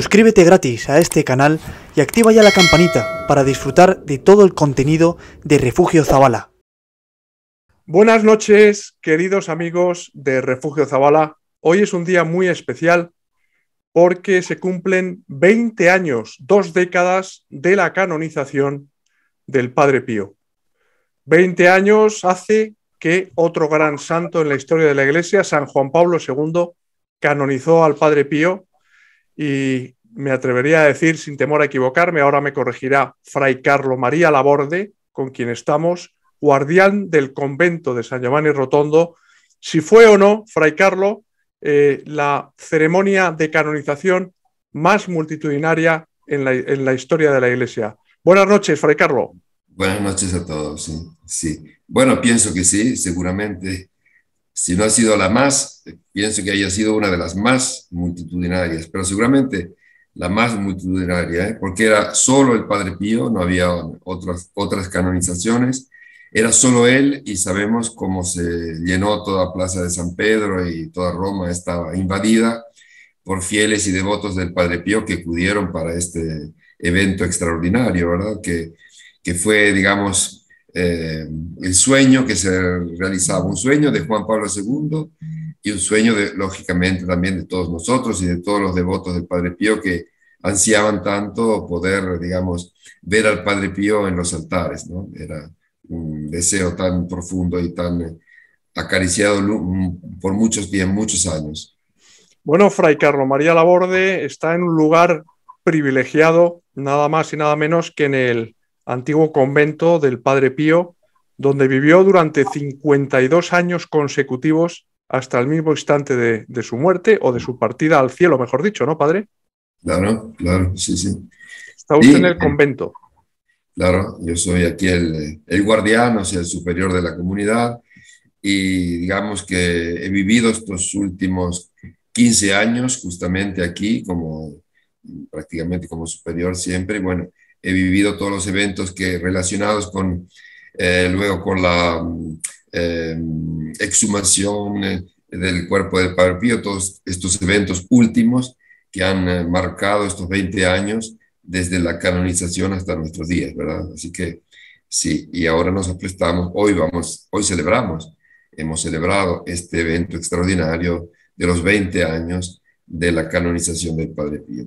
Suscríbete gratis a este canal y activa ya la campanita para disfrutar de todo el contenido de Refugio Zabala. Buenas noches, queridos amigos de Refugio Zabala. Hoy es un día muy especial porque se cumplen 20 años, dos décadas de la canonización del Padre Pío. 20 años hace que otro gran santo en la historia de la Iglesia, San Juan Pablo II, canonizó al Padre Pío y me atrevería a decir, sin temor a equivocarme, ahora me corregirá Fray Carlo María Laborde, con quien estamos, guardián del convento de San Giovanni Rotondo, si fue o no, Fray Carlo, eh, la ceremonia de canonización más multitudinaria en la, historia de la Iglesia. Buenas noches, Fray Carlo. Buenas noches a todos. Sí, sí. Bueno, pienso que sí, seguramente si no ha sido la más, eh, pienso que haya sido una de las más multitudinarias, pero seguramente la más multitudinaria, ¿eh? porque era solo el Padre Pío, no había otras, otras canonizaciones, era solo él y sabemos cómo se llenó toda Plaza de San Pedro y toda Roma estaba invadida por fieles y devotos del Padre Pío que acudieron para este evento extraordinario, ¿verdad? Que, que fue, digamos, eh, el sueño que se realizaba, un sueño de Juan Pablo II y un sueño, de, lógicamente, también de todos nosotros y de todos los devotos del Padre Pío que ansiaban tanto poder, digamos, ver al Padre Pío en los altares, ¿no? Era un deseo tan profundo y tan eh, acariciado mm, por muchos bien muchos años. Bueno, Fray Carlos María Laborde está en un lugar privilegiado, nada más y nada menos que en el antiguo convento del Padre Pío, donde vivió durante 52 años consecutivos hasta el mismo instante de, su muerte o de su partida al cielo, mejor dicho, ¿no, padre? Claro, claro, sí, sí. Está usted en el eh, convento. Claro, yo soy aquí eh, el, guardián, o sea, el superior de la comunidad, y digamos que he vivido estos últimos 15 años justamente aquí como prácticamente como superior siempre. Bueno, he vivido todos los eventos que relacionados con, eh, luego con la em, exhumación eh, del cuerpo del Padre Pío, todos estos eventos últimos que han eh, marcado estos 20 años desde la canonización hasta nuestros días, ¿verdad? Así que sí, y ahora nos aprestamos, hoy vamos, hoy celebramos, hemos celebrado este evento extraordinario de los 20 años de la canonización del Padre Pío.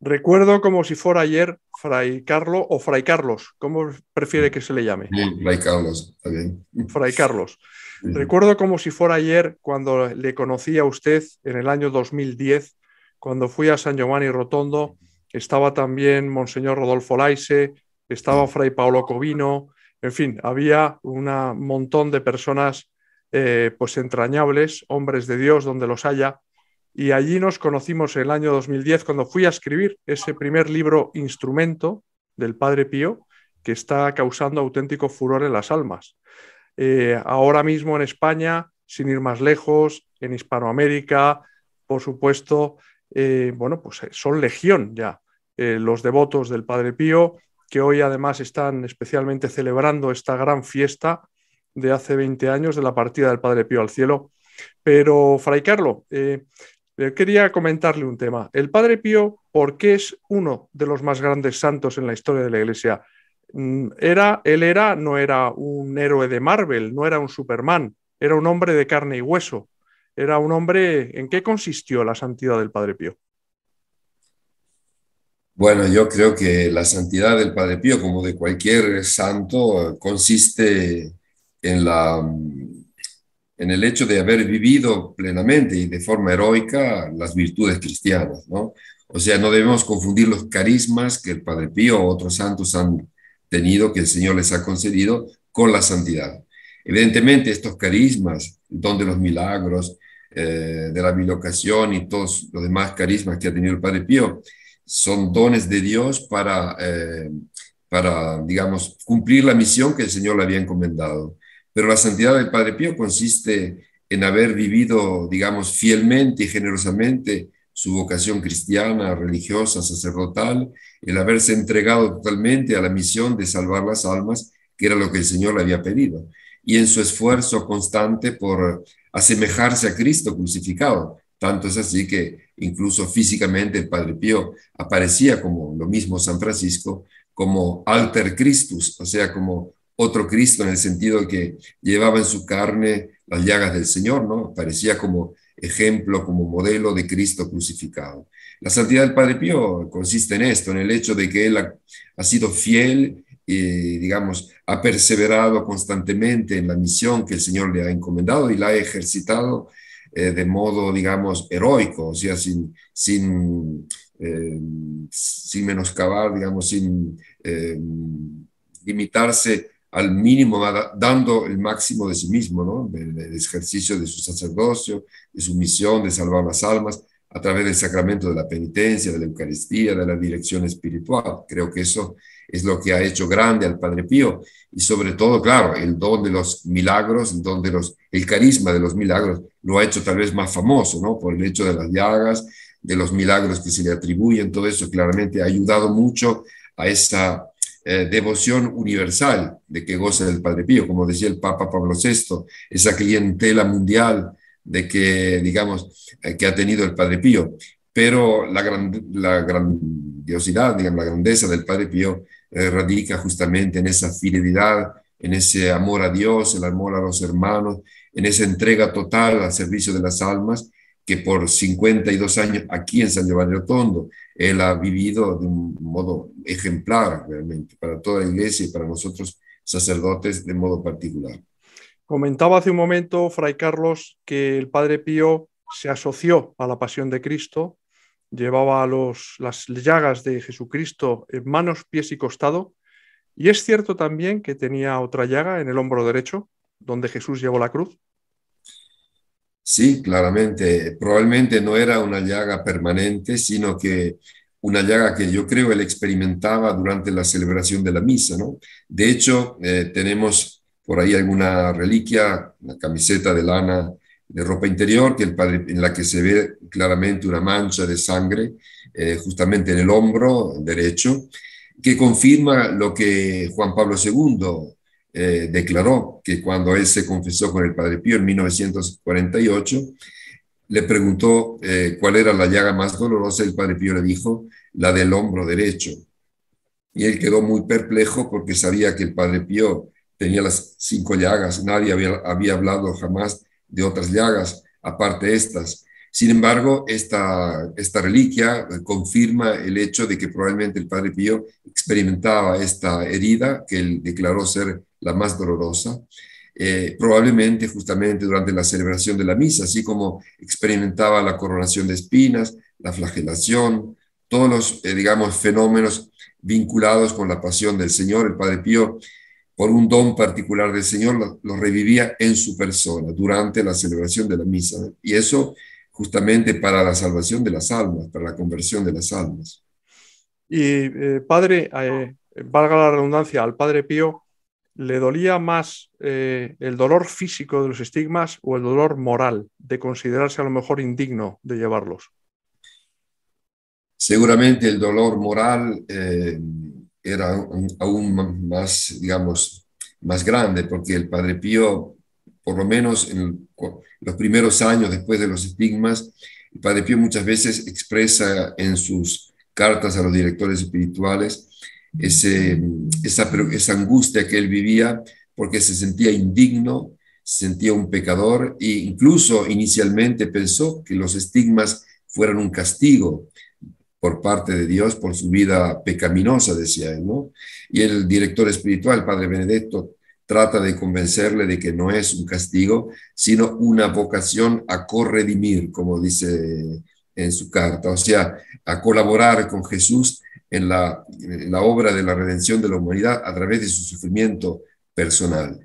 Recuerdo como si fuera ayer Fray Carlos o Fray Carlos, ¿cómo prefiere que se le llame? Fray Carlos, Fray Carlos. Recuerdo como si fuera ayer cuando le conocí a usted en el año 2010, cuando fui a San Giovanni Rotondo, estaba también Monseñor Rodolfo Laise, estaba Fray Paolo Covino, en fin, había un montón de personas eh, pues entrañables, hombres de Dios donde los haya, y allí nos conocimos en el año 2010 cuando fui a escribir ese primer libro Instrumento del Padre Pío, que está causando auténtico furor en las almas. Eh, ahora mismo en España, sin ir más lejos, en Hispanoamérica, por supuesto, eh, bueno, pues eh, son legión ya los devotos del Padre Pío, que hoy además están especialmente celebrando esta gran fiesta de hace 20 años de la partida del Padre Pío al cielo. Pero, Fray Carlo, eh, quería comentarle un tema. El Padre Pío, ¿por qué es uno de los más grandes santos en la historia de la Iglesia? Mm, era, él era, no era un héroe de Marvel, no era un Superman, era un hombre de carne y hueso. Era un hombre. ¿En qué consistió la santidad del Padre Pío? Bueno, yo creo que la santidad del Padre Pío, como de cualquier santo, consiste en la en el hecho de haber vivido plenamente y de forma heroica las virtudes cristianas, ¿no? O sea, no debemos confundir los carismas que el Padre Pío o otros santos han tenido, que el Señor les ha concedido, con la santidad. Evidentemente, estos carismas, donde los milagros, eh, de la bilocación y todos los demás carismas que ha tenido el Padre Pío, son dones de Dios para, eh, para digamos, cumplir la misión que el Señor le había encomendado. Pero la santidad del Padre Pío consiste en haber vivido, digamos, fielmente y generosamente su vocación cristiana, religiosa, sacerdotal, el haberse entregado totalmente a la misión de salvar las almas, que era lo que el Señor le había pedido, y en su esfuerzo constante por asemejarse a Cristo crucificado. Tanto es así que incluso físicamente el Padre Pío aparecía como lo mismo San Francisco, como alter Christus, o sea, como otro Cristo en el sentido que llevaba en su carne las llagas del Señor, ¿no? Parecía como ejemplo, como modelo de Cristo crucificado. La santidad del Padre Pío consiste en esto, en el hecho de que él ha, sido fiel y, digamos, ha perseverado constantemente en la misión que el Señor le ha encomendado y la ha ejercitado eh, de modo, digamos, heroico, o sea, sin, sin, eh, sin menoscabar, digamos, sin eh, limitarse al mínimo, dando el máximo de sí mismo, ¿no? El, ejercicio de su sacerdocio, de su misión de salvar las almas a través del sacramento de la penitencia, de la Eucaristía, de la dirección espiritual. Creo que eso es lo que ha hecho grande al Padre Pío y sobre todo, claro, el don de los milagros, el don los, el carisma de los milagros lo ha hecho tal vez más famoso, ¿no? Por el hecho de las llagas, de los milagros que se le atribuyen, todo eso claramente ha ayudado mucho a esa eh, devoción universal de que goza el Padre Pío, como decía el Papa Pablo VI, esa clientela mundial de que, digamos, eh, que ha tenido el Padre Pío. Pero la, gran, la grandiosidad, digamos, la grandeza del Padre Pío eh, radica justamente en esa fidelidad, en ese amor a Dios, el amor a los hermanos, en esa entrega total al servicio de las almas que por 52 años aquí en San Giovanni Rotondo, él ha vivido de un modo ejemplar realmente para toda la iglesia y para nosotros sacerdotes de modo particular. Comentaba hace un momento, Fray Carlos, que el Padre Pío se asoció a la pasión de Cristo, llevaba los, las llagas de Jesucristo en manos, pies y costado, y es cierto también que tenía otra llaga en el hombro derecho, donde Jesús llevó la cruz. Sí, claramente. Probablemente no era una llaga permanente, sino que una llaga que yo creo él experimentaba durante la celebración de la misa, ¿no? De hecho, eh, tenemos por ahí alguna reliquia, una camiseta de lana de ropa interior, que el en la que se ve claramente una mancha de sangre, eh, justamente en el hombro derecho, que confirma lo que Juan Pablo II eh, declaró que cuando él se confesó con el Padre Pío en 1948, le preguntó eh, cuál era la llaga más dolorosa y el Padre Pío le dijo la del hombro derecho. Y él quedó muy perplejo porque sabía que el Padre Pío tenía las cinco llagas, nadie había, había hablado jamás de otras llagas, aparte estas. Sin embargo, esta, esta reliquia confirma el hecho de que probablemente el Padre Pío experimentaba esta herida que él declaró ser la más dolorosa, eh, probablemente justamente durante la celebración de la misa, así como experimentaba la coronación de espinas, la flagelación, todos los, eh, digamos, fenómenos vinculados con la pasión del Señor, el Padre Pío, por un don particular del Señor, lo, revivía en su persona durante la celebración de la misa. Y eso justamente para la salvación de las almas, para la conversión de las almas. Y eh, padre, valga la redundancia, al padre Pío le dolía más eh, el dolor físico de los estigmas o el dolor moral de considerarse a lo mejor indigno de llevarlos? Seguramente el dolor moral eh, era aún más, digamos, más grande, porque el Padre Pío, por lo menos en los primeros años después de los estigmas, el Padre Pío muchas veces expresa en sus cartas a los directores espirituales esa, esa angustia que él vivía porque se sentía indigno, se sentía un pecador e incluso inicialmente pensó que los estigmas fueran un castigo por parte de Dios por su vida pecaminosa, decía él, ¿no? Y el director espiritual, Padre Benedetto, trata de convencerle de que no es un castigo, sino una vocación a corredimir, como dice en su carta, o sea, a colaborar con Jesús en la, obra de la redención de la humanidad a través de su sufrimiento personal.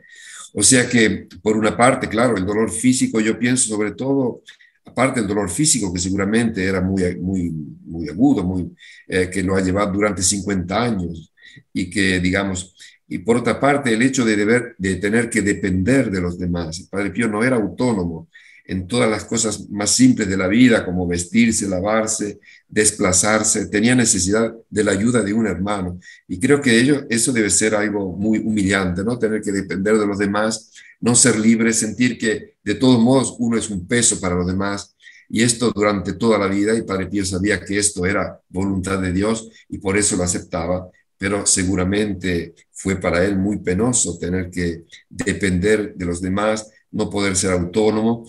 O sea que, por una parte, claro, el dolor físico, yo pienso sobre todo, aparte del dolor físico, que seguramente era muy, muy, muy agudo, muy, eh, que lo ha llevado durante 50 años, y que, digamos, y por otra parte, el hecho de, deber, de tener que depender de los demás. El Padre Pío no era autónomo, en todas las cosas más simples de la vida, como vestirse, lavarse, desplazarse, tenía necesidad de la ayuda de un hermano. Y creo que ello, eso debe ser algo muy humillante, ¿no? Tener que depender de los demás, no ser libre, sentir que de todos modos uno es un peso para los demás. Y esto durante toda la vida, y Padre Pío sabía que esto era voluntad de Dios y por eso lo aceptaba, pero seguramente fue para él muy penoso tener que depender de los demás, no poder ser autónomo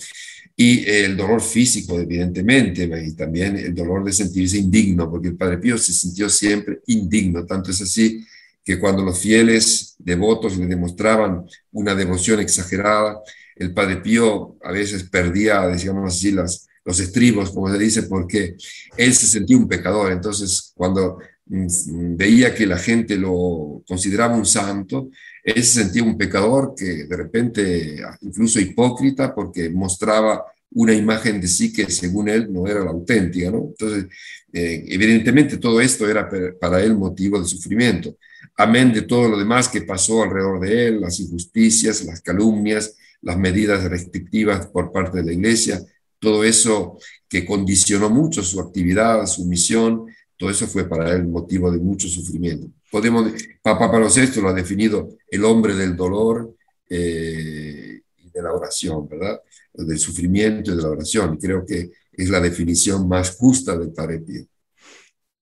y el dolor físico, evidentemente, y también el dolor de sentirse indigno, porque el Padre Pío se sintió siempre indigno, tanto es así que cuando los fieles devotos le demostraban una devoción exagerada, el Padre Pío a veces perdía, digamos así, las, los estribos, como se dice, porque él se sentía un pecador. Entonces, cuando mm, veía que la gente lo consideraba un santo, él se sentía un pecador que de repente, incluso hipócrita, porque mostraba una imagen de sí que según él no era la auténtica, Entonces, eh, evidentemente todo esto era para él motivo de sufrimiento, amén de todo lo demás que pasó alrededor de él, las injusticias, las calumnias, las medidas restrictivas por parte de la iglesia, todo eso que condicionó mucho su actividad, su misión, todo eso fue para él motivo de mucho sufrimiento podemos, Papa Pablo VI lo ha definido el hombre del dolor eh, y de la oración, ¿verdad? Del sufrimiento y de la oración. Creo que es la definición más justa del Padre Pío.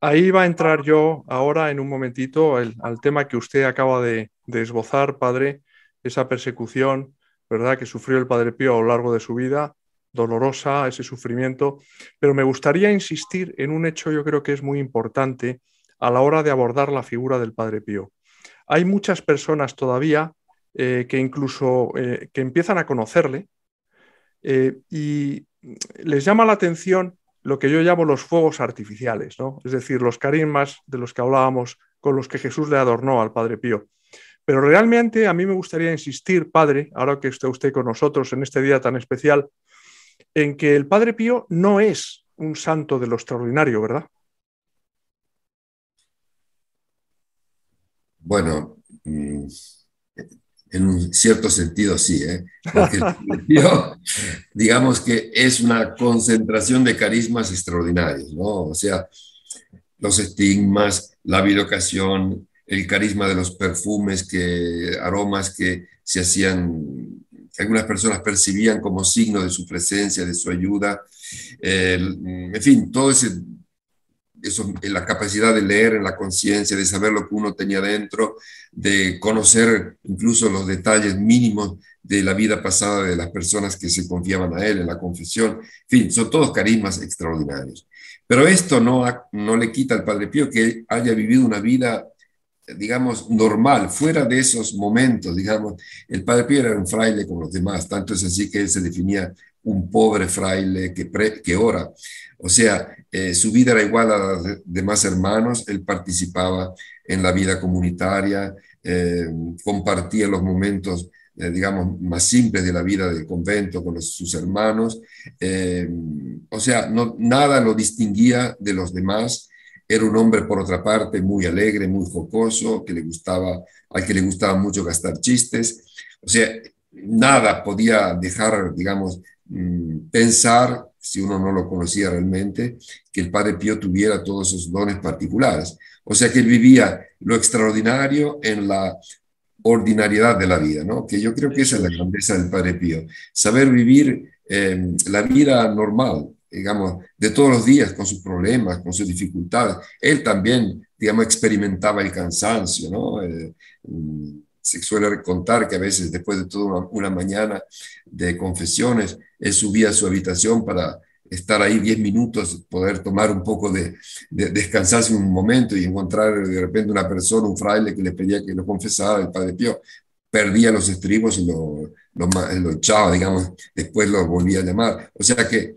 Ahí va a entrar yo ahora en un momentito al tema que usted acaba de, de, esbozar, padre, esa persecución, ¿verdad?, que sufrió el Padre Pío a lo largo de su vida, dolorosa, ese sufrimiento. Pero me gustaría insistir en un hecho yo creo que es muy importante a la hora de abordar la figura del Padre Pío. Hay muchas personas todavía eh, que incluso eh, que empiezan a conocerle eh, y les llama la atención lo que yo llamo los fuegos artificiales, ¿no? es decir, los carismas de los que hablábamos con los que Jesús le adornó al Padre Pío. Pero realmente a mí me gustaría insistir, Padre, ahora que está usted con nosotros en este día tan especial, en que el Padre Pío no es un santo de lo extraordinario, ¿verdad? Bueno, mm, en un cierto sentido sí, ¿eh? porque digamos que es una concentración de carismas extraordinarios, ¿no? O sea, los estigmas, la bilocación, el carisma de los perfumes, que, aromas que se hacían, que algunas personas percibían como signo de su presencia, de su ayuda, mm, en fin, todo ese en la capacidad de leer en la conciencia, de saber lo que uno tenía dentro, de conocer incluso los detalles mínimos de la vida pasada de las personas que se confiaban a él en la confesión. En fin, son todos carismas extraordinarios. Pero esto no, no le quita al Padre Pío que haya vivido una vida, digamos, normal, fuera de esos momentos, digamos. El Padre Pío era un fraile como los demás, tanto es así que él se definía un pobre fraile que, pre, que ora. O sea, eh, su vida era igual a la de demás hermanos, él participaba en la vida comunitaria, eh, compartía los momentos, eh, digamos, más simples de la vida del convento con sus hermanos. o sea, nada lo distinguía de los demás. Era un hombre, por otra parte, muy alegre, muy jocoso, que le gustaba, al que le gustaba mucho gastar chistes. O sea, nada podía dejar, digamos, Mm, pensar, si uno no lo conocía realmente, que el Padre Pío tuviera todos esos dones particulares. O sea que él vivía lo extraordinario en la ordinariedad de la vida, ¿no? Que yo creo que esa es la grandeza del Padre Pío, saber vivir eh, la vida normal, digamos, de todos los días, con sus problemas, con sus dificultades. Él también, digamos, experimentaba el cansancio, ¿no? Eh, mm, se suele contar que a veces después de toda una, mañana de confesiones, él subía a su habitación para estar ahí 10 minutos, poder tomar un poco de, descansarse un momento y encontrar de repente una persona, un fraile que le pedía que lo confesara, el Padre Pío, perdía los estribos y lo, lo echaba, digamos, después lo volvía a llamar. O sea que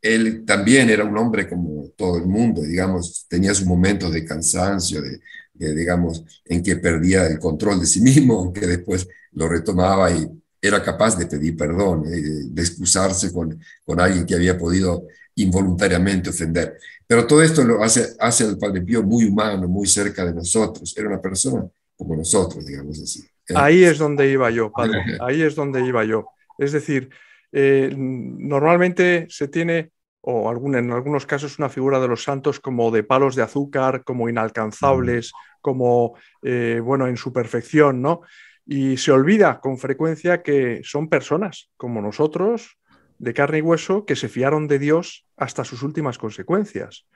él también era un hombre como todo el mundo, digamos, tenía sus momentos de cansancio, de, digamos, en que perdía el control de sí mismo, que después lo retomaba y era capaz de pedir perdón, eh, de excusarse con, con alguien que había podido involuntariamente ofender. Pero todo esto lo hace, hace al Padre Pío muy humano, muy cerca de nosotros. Era una persona como nosotros, digamos así. Ahí es donde iba yo, padre. Ahí es donde iba yo. Es decir, eh, normalmente se tiene o en algunos casos una figura de los santos como de palos de azúcar, como inalcanzables, como, eh, bueno, en su perfección, ¿no? Y se olvida con frecuencia que son personas como nosotros, de carne y hueso, que se fiaron de Dios hasta sus últimas consecuencias.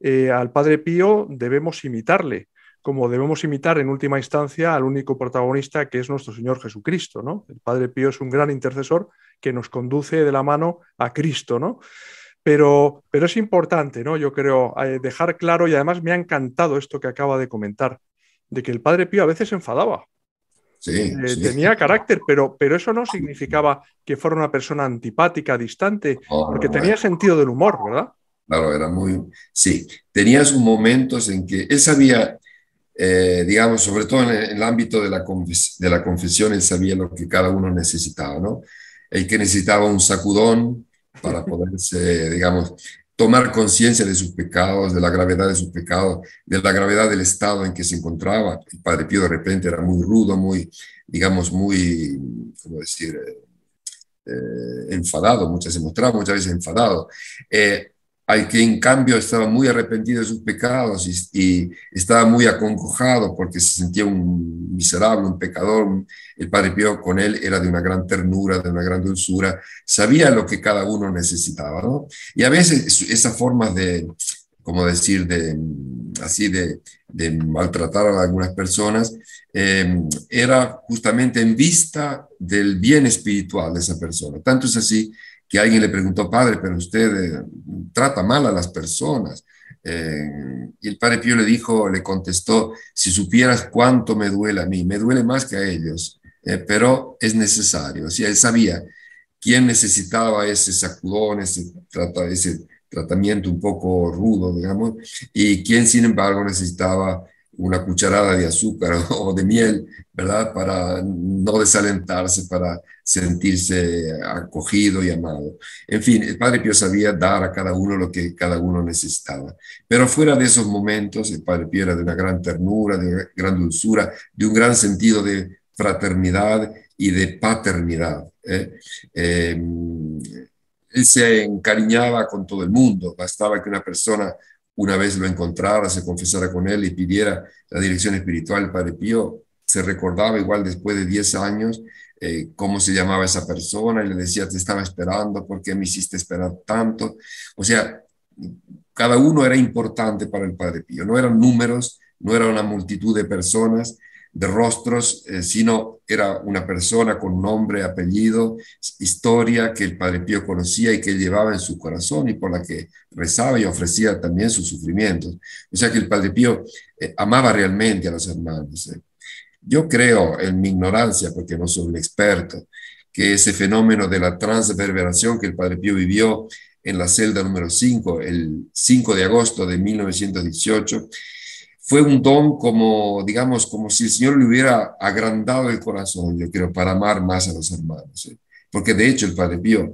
Eh, al Padre Pío debemos imitarle, como debemos imitar en última instancia al único protagonista que es nuestro Señor Jesucristo, ¿no? El Padre Pío es un gran intercesor que nos conduce de la mano a Cristo, ¿no? Pero, es importante, ¿no? Yo creo eh, dejar claro, y además me ha encantado esto que acaba de comentar, de que el padre Pío a veces se enfadaba. Sí, eh, Tenía carácter, pero, pero eso no significaba que fuera una persona antipática, distante, porque tenía sentido del humor, ¿verdad? Claro, era muy... Sí, tenía sus momentos en que él sabía, eh, digamos, sobre todo en el ámbito de la, de la confesión, él sabía lo que cada uno necesitaba, ¿no? El que necesitaba un sacudón, para poderse, digamos, tomar conciencia de sus pecados, de la gravedad de sus pecados, de la gravedad del estado en que se encontraba. El Padre Pío de repente era muy rudo, muy, digamos, muy, ¿cómo decir? Eh, eh, enfadado, muchas se mostraba muchas veces enfadado. Eh, al que en cambio estaba muy arrepentido de sus pecados y, estaba muy acongojado porque se sentía un miserable, un pecador. El Padre Pío con él era de una gran ternura, de una gran dulzura, sabía lo que cada uno necesitaba, Y a veces esas formas de, como decir, de, así de, maltratar a algunas personas, eh, era justamente en vista del bien espiritual de esa persona. Tanto es así que alguien le preguntó, padre, pero usted eh, trata mal a las personas. Eh, y el padre Pío le dijo, le contestó, si supieras cuánto me duele a mí, me duele más que a ellos, eh, pero es necesario. O sea, él sabía quién necesitaba ese sacudón, ese, trata, ese tratamiento un poco rudo, digamos, y quién, sin embargo, necesitaba una cucharada de azúcar o de miel, ¿verdad? Para no desalentarse, para sentirse acogido y amado. En fin, el Padre Pío sabía dar a cada uno lo que cada uno necesitaba. Pero fuera de esos momentos, el Padre Pío era de una gran ternura, de gran dulzura, de un gran sentido de fraternidad y de paternidad. ¿eh? Em, él se encariñaba con todo el mundo, bastaba que una persona una vez lo encontrara, se confesara con él y pidiera la dirección espiritual el Padre Pío, se recordaba igual después de 10 años eh, cómo se llamaba esa persona y le decía, te estaba esperando, ¿por qué me hiciste esperar tanto? O sea, cada uno era importante para el Padre Pío, no eran números, no era una multitud de personas, de rostros, eh, sino era una persona con nombre, apellido, historia que el Padre Pío conocía y que llevaba en su corazón y por la que rezaba y ofrecía también sus sufrimientos. O sea que el Padre Pío eh, amaba realmente a los hermanos. Eh. Yo creo, en mi ignorancia, porque no soy un experto, que ese fenómeno de la transverberación que el Padre Pío vivió en la celda número 5, el 5 de agosto de 1918, fue un don como, digamos, como si el Señor le hubiera agrandado el corazón, yo creo, para amar más a los hermanos. ¿eh? Porque de hecho el Padre Pío,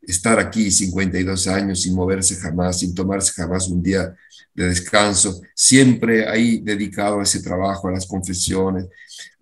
estar aquí 52 años sin moverse jamás, sin tomarse jamás un día de descanso, siempre ahí dedicado a ese trabajo, a las confesiones,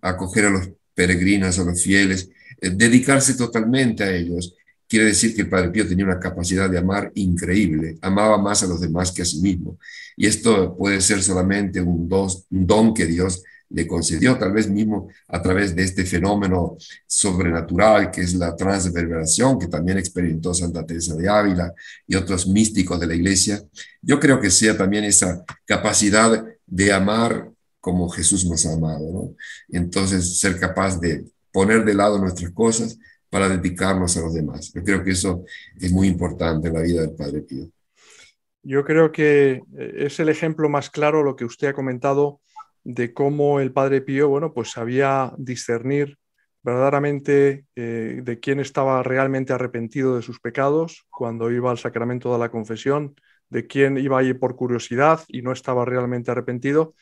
a acoger a los peregrinos, a los fieles, eh, dedicarse totalmente a ellos, Quiere decir que el Padre Pío tenía una capacidad de amar increíble, amaba más a los demás que a sí mismo. Y esto puede ser solamente un, don que Dios le concedió, tal vez mismo a través de este fenómeno sobrenatural que es la transverberación que también experimentó Santa Teresa de Ávila y otros místicos de la iglesia. Yo creo que sea también esa capacidad de amar como Jesús nos ha amado, Entonces, ser capaz de poner de lado nuestras cosas, para dedicarnos a los demás. Yo creo que eso es muy importante en la vida del Padre Pío. Yo creo que eh, es el ejemplo más claro lo que usted ha comentado de cómo el Padre Pío, bueno, pues sabía discernir verdaderamente eh, de quién estaba realmente arrepentido de sus pecados cuando iba al sacramento de la confesión, de quién iba allí por curiosidad y no estaba realmente arrepentido.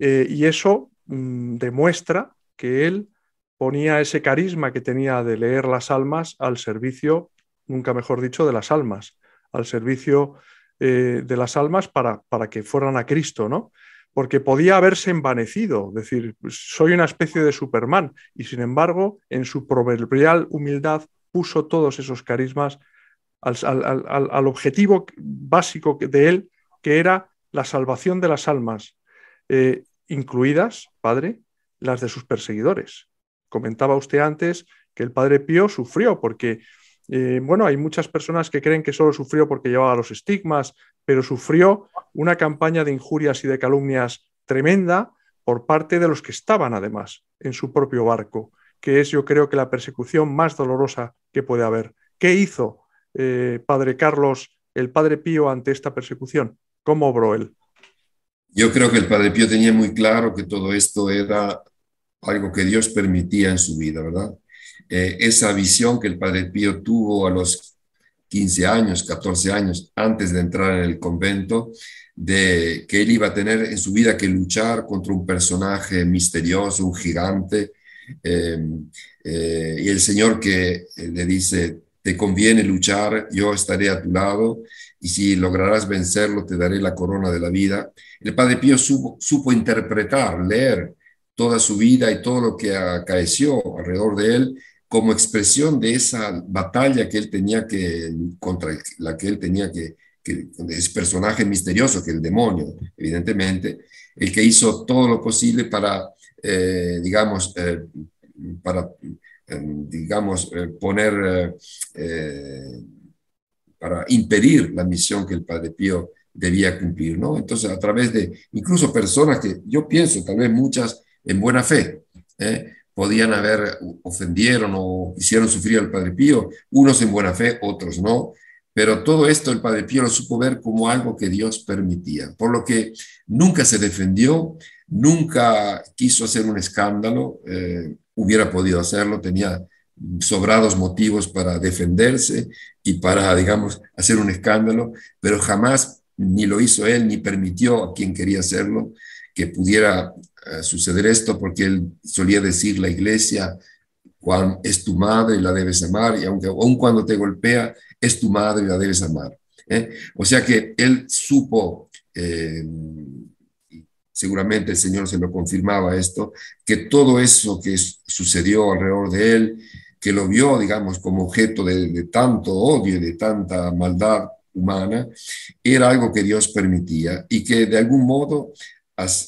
Eh, y eso mm, demuestra que él ponía ese carisma que tenía de leer las almas al servicio, nunca mejor dicho, de las almas, al servicio eh, de las almas para, que fueran a Cristo, ¿no? Porque podía haberse envanecido, decir, soy una especie de Superman, y sin embargo, en su proverbial humildad puso todos esos carismas al, objetivo básico de él, que era la salvación de las almas, eh, incluidas, Padre, las de sus perseguidores comentaba usted antes que el padre Pío sufrió, porque, eh, bueno, hay muchas personas que creen que solo sufrió porque llevaba los estigmas, pero sufrió una campaña de injurias y de calumnias tremenda por parte de los que estaban, además, en su propio barco, que es, yo creo, que la persecución más dolorosa que puede haber. ¿Qué hizo eh, padre Carlos, el padre Pío, ante esta persecución? ¿Cómo obró él? Yo creo que el Padre Pío tenía muy claro que todo esto era algo que Dios permitía en su vida, ¿verdad? Eh, esa visión que el Padre Pío tuvo a los 15 años, 14 años, antes de entrar en el convento, de que él iba a tener en su vida que luchar contra un personaje misterioso, un gigante, em, eh, y el Señor que eh, le dice, te conviene luchar, yo estaré a tu lado, y si lograrás vencerlo, te daré la corona de la vida. El Padre Pío supo interpretar, leer toda su vida y todo lo que acaeció alrededor de él como expresión de esa batalla que él tenía que, contra la que él tenía que, ese personaje misterioso, que el demonio, evidentemente, el que hizo todo lo posible para, eh, digamos, eh, para, eh, digamos, poner, para impedir la misión que el Padre Pío debía cumplir, ¿no? Entonces, a través de incluso personas que yo pienso, tal vez muchas en buena fe. ¿eh? Podían haber ofendieron o hicieron sufrir al Padre Pío, unos en buena fe, otros no. Pero todo esto el Padre Pío lo supo ver como algo que Dios permitía, por lo que nunca se defendió, nunca quiso hacer un escándalo, eh, hubiera podido hacerlo, tenía sobrados motivos para defenderse y para, digamos, hacer un escándalo, pero jamás ni lo hizo él, ni permitió a quien quería hacerlo, que pudiera eh, suceder esto, porque él solía decir la iglesia, Juan, es tu madre y la debes amar, y aunque aun cuando te golpea, es tu madre y la debes amar. ¿eh? O sea que él supo, eh, seguramente el Señor se lo confirmaba esto, que todo eso que sucedió alrededor de él, que lo vio, digamos, como objeto de, de tanto odio y de tanta maldad humana, era algo que Dios permitía y que de algún modo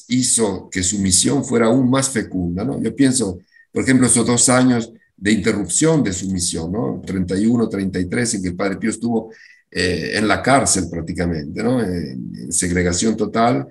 hizo que su misión fuera aún más fecunda, ¿no? Yo pienso, por ejemplo, esos dos años de interrupción de su misión, ¿no? 31, 33, en que el Padre Pío estuvo eh, en la cárcel prácticamente, ¿no? En, segregación total.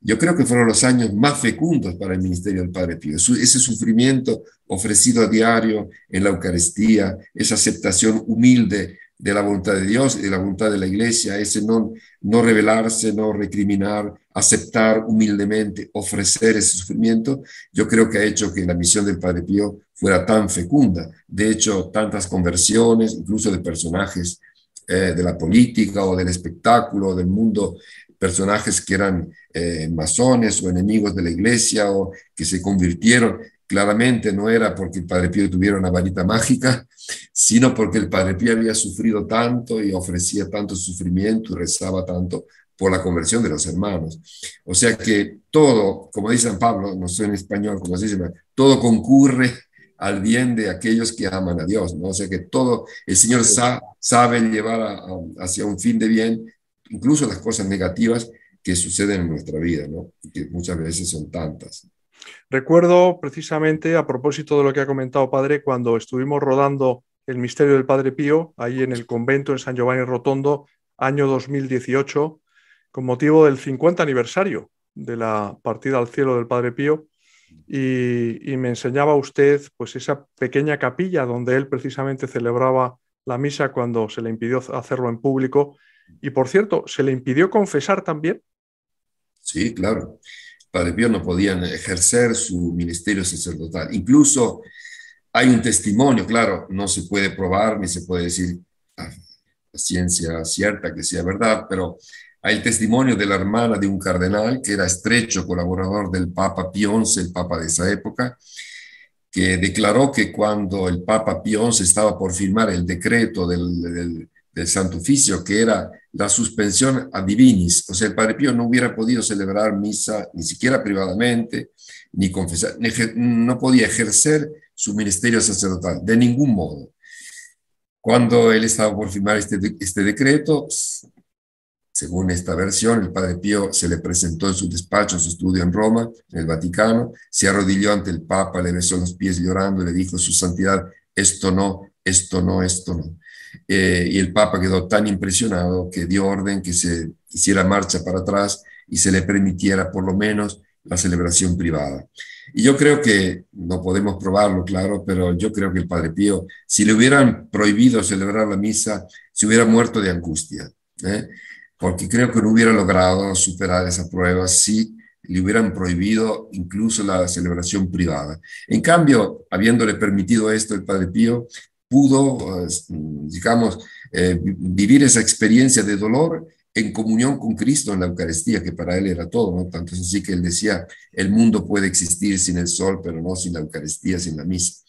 Yo creo que fueron los años más fecundos para el ministerio del Padre Pío. ese sufrimiento ofrecido a diario en la Eucaristía, esa aceptación humilde de la voluntad de Dios y de la voluntad de la iglesia, ese no, no revelarse no recriminar, aceptar humildemente, ofrecer ese sufrimiento, yo creo que ha hecho que la misión del Padre Pío fuera tan fecunda. De hecho, tantas conversiones, incluso de personajes eh, de la política o del espectáculo, o del mundo, personajes que eran eh, masones o enemigos de la iglesia o que se convirtieron. Claramente no era porque el Padre Pío tuviera una varita mágica, sino porque el Padre Pío había sufrido tanto y ofrecía tanto sufrimiento y rezaba tanto por la conversión de los hermanos. O sea que todo, como dice San Pablo, no sé en español como se dice, todo concurre al bien de aquellos que aman a Dios, ¿no? O sea que todo, el Señor sabe llevar hacia un fin de bien, incluso las cosas negativas que suceden en nuestra vida, Que muchas veces son tantas. Recuerdo precisamente, a propósito de lo que ha comentado Padre, cuando estuvimos rodando El Misterio del Padre Pío, ahí en el convento en San Giovanni Rotondo, año 2018, con motivo del 50 aniversario de la partida al cielo del Padre Pío, y, y me enseñaba usted pues esa pequeña capilla donde él precisamente celebraba la misa cuando se le impidió hacerlo en público. Y por cierto, ¿se le impidió confesar también? Sí, claro. Padre Pío no podían ejercer su ministerio sacerdotal. Incluso hay un testimonio, claro, no se puede probar ni se puede decir ah, a ciencia cierta que sea verdad, pero hay el testimonio de la hermana de un cardenal que era estrecho colaborador del Papa Pío XI, el Papa de esa época, que declaró que cuando el Papa Pío XI estaba por firmar el decreto del del Santo Oficio, que era la suspensión a divinis, o sea, el Padre Pío no hubiera podido celebrar misa ni siquiera privadamente, ni confesar, no podía ejercer su ministerio sacerdotal, de ningún modo. Cuando él estaba por firmar este, este decreto, según esta versión, el Padre Pío se le presentó en su despacho, en su estudio en Roma, en el Vaticano, se arrodilló ante el Papa, le besó los pies llorando, le dijo, Su Santidad, esto no, esto no, esto no. Eh, y el Papa quedó tan impresionado que dio orden que se hiciera marcha para atrás y se le permitiera por lo menos la celebración privada. Y yo creo que, no podemos probarlo, claro, pero yo creo que el Padre Pío, si le hubieran prohibido celebrar la misa, se hubiera muerto de angustia, ¿eh? porque creo que no hubiera logrado superar esa prueba si le hubieran prohibido incluso la celebración privada. En cambio, habiéndole permitido esto el Padre Pío, pudo, digamos, eh, vivir esa experiencia de dolor en comunión con Cristo en la Eucaristía, que para él era todo, ¿no? Tanto es así que él decía, el mundo puede existir sin el sol, pero no sin la Eucaristía, sin la misa.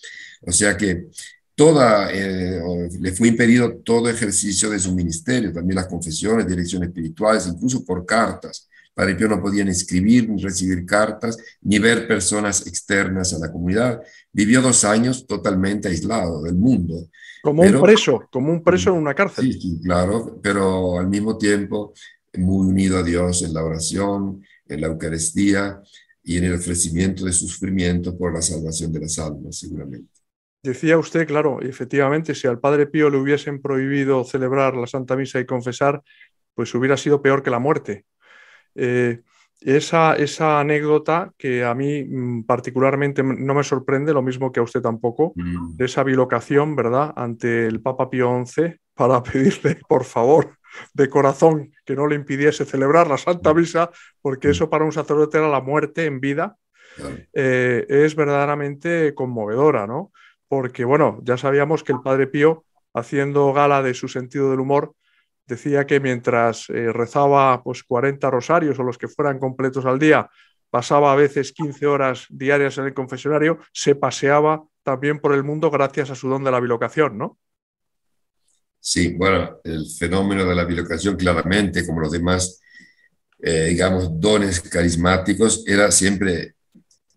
O sea que toda, eh, le fue impedido todo ejercicio de su ministerio, también las confesiones, direcciones espirituales, incluso por cartas. Para no podían escribir, ni recibir cartas, ni ver personas externas a la comunidad. Vivió dos años totalmente aislado del mundo. Como un preso, como un preso en una cárcel. Sí, sí, claro, pero al mismo tiempo muy unido a Dios en la oración, en la Eucaristía y en el ofrecimiento de sufrimiento por la salvación de las almas, seguramente. Decía usted, claro, efectivamente, si al Padre Pío le hubiesen prohibido celebrar la Santa Misa y confesar, pues hubiera sido peor que la muerte. Eh, esa, esa, anécdota que a mí mm, particularmente no me sorprende, lo mismo que a usted tampoco, de mm. esa bilocación, ¿verdad?, ante el Papa Pío XI para pedirle, por favor, de corazón, que no le impidiese celebrar la Santa Misa, porque eso para un sacerdote era la muerte en vida, eh, es verdaderamente conmovedora, ¿no? Porque, bueno, ya sabíamos que el Padre Pío, haciendo gala de su sentido del humor, Decía que mientras eh, rezaba pues, 40 rosarios o los que fueran completos al día, pasaba a veces 15 horas diarias en el confesionario, se paseaba también por el mundo gracias a su don de la bilocación, ¿no? Sí, bueno, el fenómeno de la bilocación claramente, como los demás, eh, digamos, dones carismáticos, era siempre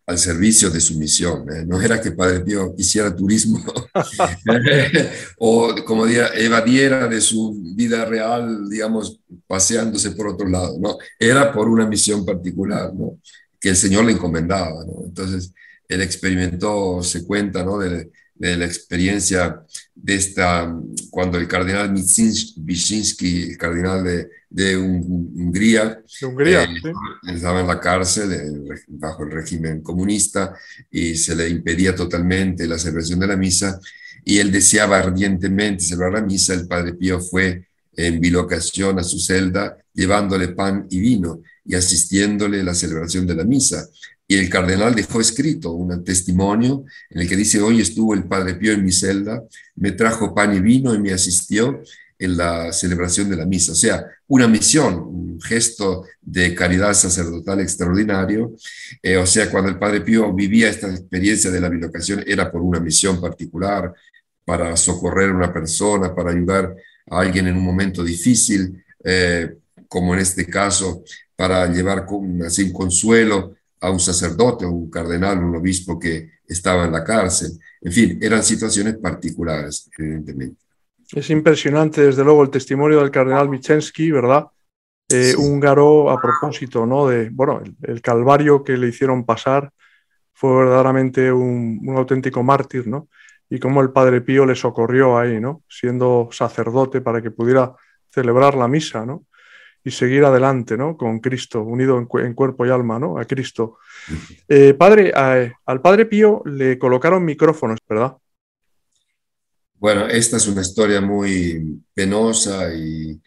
al servicio de su misión. ¿eh? No era que Padre Pío hiciera turismo ¿eh? o, como diría, evadiera de su vida real, digamos, paseándose por otro lado. No, era por una misión particular, ¿no? que el Señor le encomendaba. ¿no? Entonces, él experimentó, se cuenta, ¿no? De, de la experiencia de esta, cuando el cardenal Wyszynski, cardenal de, Hungría, eh, estaba en la cárcel bajo el régimen comunista y se le impedía totalmente la celebración de la misa y él deseaba ardientemente celebrar la misa, el padre Pío fue en bilocación a su celda llevándole pan y vino y asistiéndole a la celebración de la misa. Y el cardenal dejó escrito un testimonio en el que dice, hoy estuvo el Padre Pío en mi celda, me trajo pan y vino y me asistió en la celebración de la misa. O sea, una misión, un gesto de caridad sacerdotal extraordinario. Eh, o sea, cuando el Padre Pío vivía esta experiencia de la bilocación era por una misión particular, para socorrer a una persona, para ayudar a alguien en un momento difícil, eh, como en este caso, para llevar con, así un consuelo a un sacerdote o un cardenal, un obispo que estaba en la cárcel. En fin, eran situaciones particulares, evidentemente. Es impresionante, desde luego, el testimonio del cardenal Michensky, ¿verdad? Eh, Húngaro a propósito, ¿no? De, bueno, el, calvario que le hicieron pasar fue verdaderamente un, un, auténtico mártir, ¿no? Y cómo el Padre Pío le socorrió ahí, ¿no? Siendo sacerdote para que pudiera celebrar la misa, ¿no? y seguir adelante, ¿no? Con Cristo, unido en, cuerpo y alma, ¿no? A Cristo. Eh, padre, al Padre Pío le colocaron micrófonos, ¿verdad? Bueno, esta es una historia muy penosa y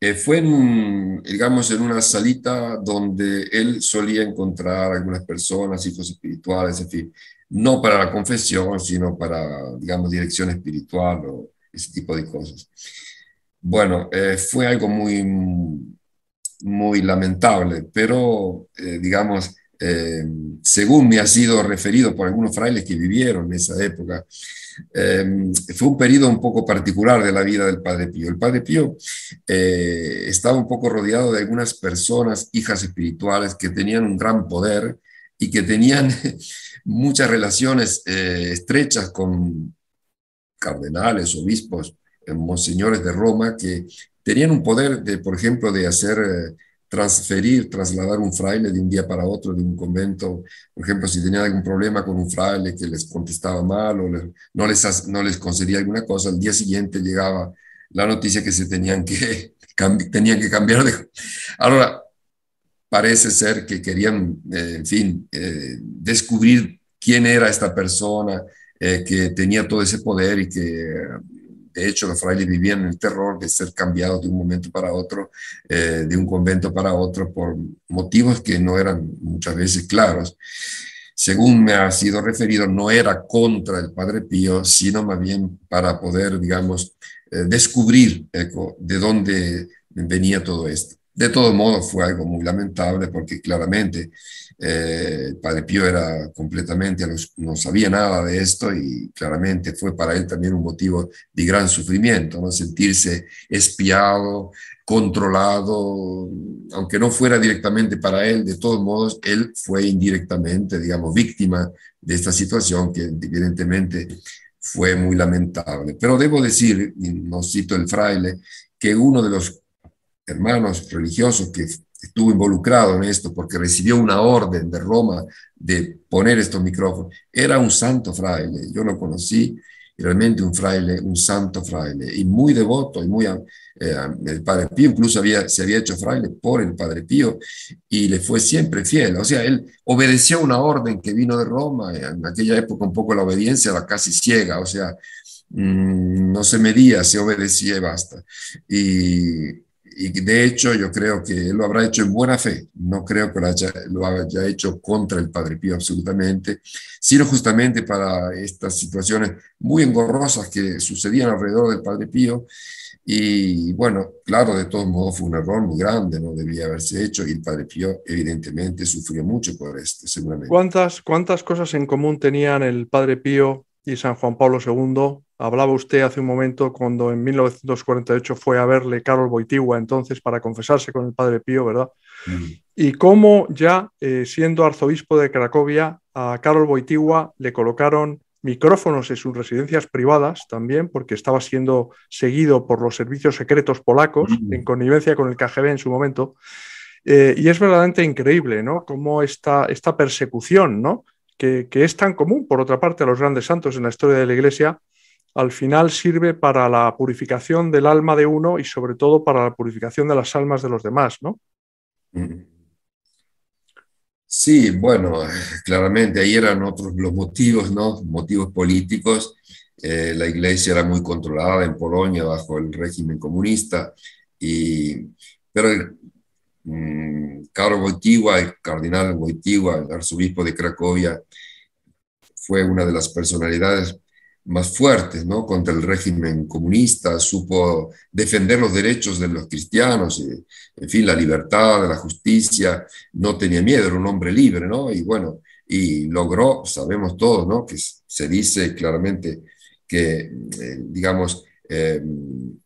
eh, fue, en, digamos, en una salita donde él solía encontrar algunas personas, hijos espirituales, en fin, no para la confesión, sino para, digamos, dirección espiritual o ese tipo de cosas. Bueno, eh, fue algo muy, muy lamentable, pero eh, digamos, eh, según me ha sido referido por algunos frailes que vivieron en esa época, eh, fue un periodo un poco particular de la vida del Padre Pío. El Padre Pío estaba un poco rodeado de algunas personas, hijas espirituales, que tenían un gran poder y que tenían muchas relaciones estrechas con cardenales, obispos, monseñores de Roma que tenían un poder, de, por ejemplo, de hacer, eh, transferir, trasladar un fraile de un día para otro de un convento. Por ejemplo, si tenían algún problema con un fraile que les contestaba mal o no, les, no les concedía alguna cosa, al día siguiente llegaba la noticia que se tenían que, tenían que cambiar de... Ahora, parece ser que querían, eh, en fin, eh, descubrir quién era esta persona que tenía todo ese poder y que de hecho, los frailes vivían el terror de ser cambiados de un momento para otro, eh, de un convento para otro, por motivos que no eran muchas veces claros. Según me ha sido referido, no era contra el Padre Pío, sino más bien para poder, digamos, eh, descubrir eh, de dónde venía todo esto. De todos modos, fue algo muy lamentable porque claramente eh, el Padre Pío era completamente, no, sabía nada de esto y claramente fue para él también un motivo de gran sufrimiento, ¿no? sentirse espiado, controlado, aunque no fuera directamente para él, de todos modos, él fue indirectamente, digamos, víctima de esta situación que evidentemente fue muy lamentable. Pero debo decir, y no cito el fraile, que uno de los hermanos religiosos que estuvo involucrado en esto porque recibió una orden de Roma de poner estos micrófonos. Era un santo fraile, yo lo conocí, realmente un fraile, un santo fraile, y muy devoto, y muy... Eh, el Padre Pío incluso había, se había hecho fraile por el Padre Pío, y le fue siempre fiel. O sea, él obedeció una orden que vino de Roma, eh, en aquella época un poco la obediencia era casi ciega, o sea, mm, no se medía, se obedecía y basta. Y y de hecho yo creo que él lo habrá hecho en buena fe, no creo que lo haya, hecho contra el Padre Pío absolutamente, sino justamente para estas situaciones muy engorrosas que sucedían alrededor del Padre Pío. Y bueno, claro, de todos modos fue un error muy grande, no debía haberse hecho y el Padre Pío evidentemente sufrió mucho por esto, seguramente. ¿Cuántas, cuántas cosas en común tenían el Padre Pío y San Juan Pablo II Hablaba usted hace un momento cuando en 1948 fue a verle Carol Boitigua entonces para confesarse con el Padre Pío, ¿verdad? Mm. Y cómo ya eh, siendo arzobispo de Cracovia, a Carol Boitigua le colocaron micrófonos en sus residencias privadas también, porque estaba siendo seguido por los servicios secretos polacos mm. en connivencia con el KGB en su momento. Eh, y es verdaderamente increíble, ¿no? Cómo esta, persecución, ¿no? Que, que, es tan común, por otra parte, a los grandes santos en la historia de la Iglesia, al final sirve para la purificación del alma de uno y sobre todo para la purificación de las almas de los demás, ¿no? Sí, bueno, claramente ahí eran otros los motivos, ¿no? Motivos políticos. Eh, la iglesia era muy controlada en Polonia bajo el régimen comunista, y, pero el, mm, el cardinal Wojtyła, el arzobispo de Cracovia, fue una de las personalidades más fuertes ¿no? contra el régimen comunista, supo defender los derechos de los cristianos, y, en fin, la libertad, la justicia, no tenía miedo, era un hombre libre, ¿no? Y bueno, y logró, sabemos todos, ¿no? Que se dice claramente que, eh, digamos, em,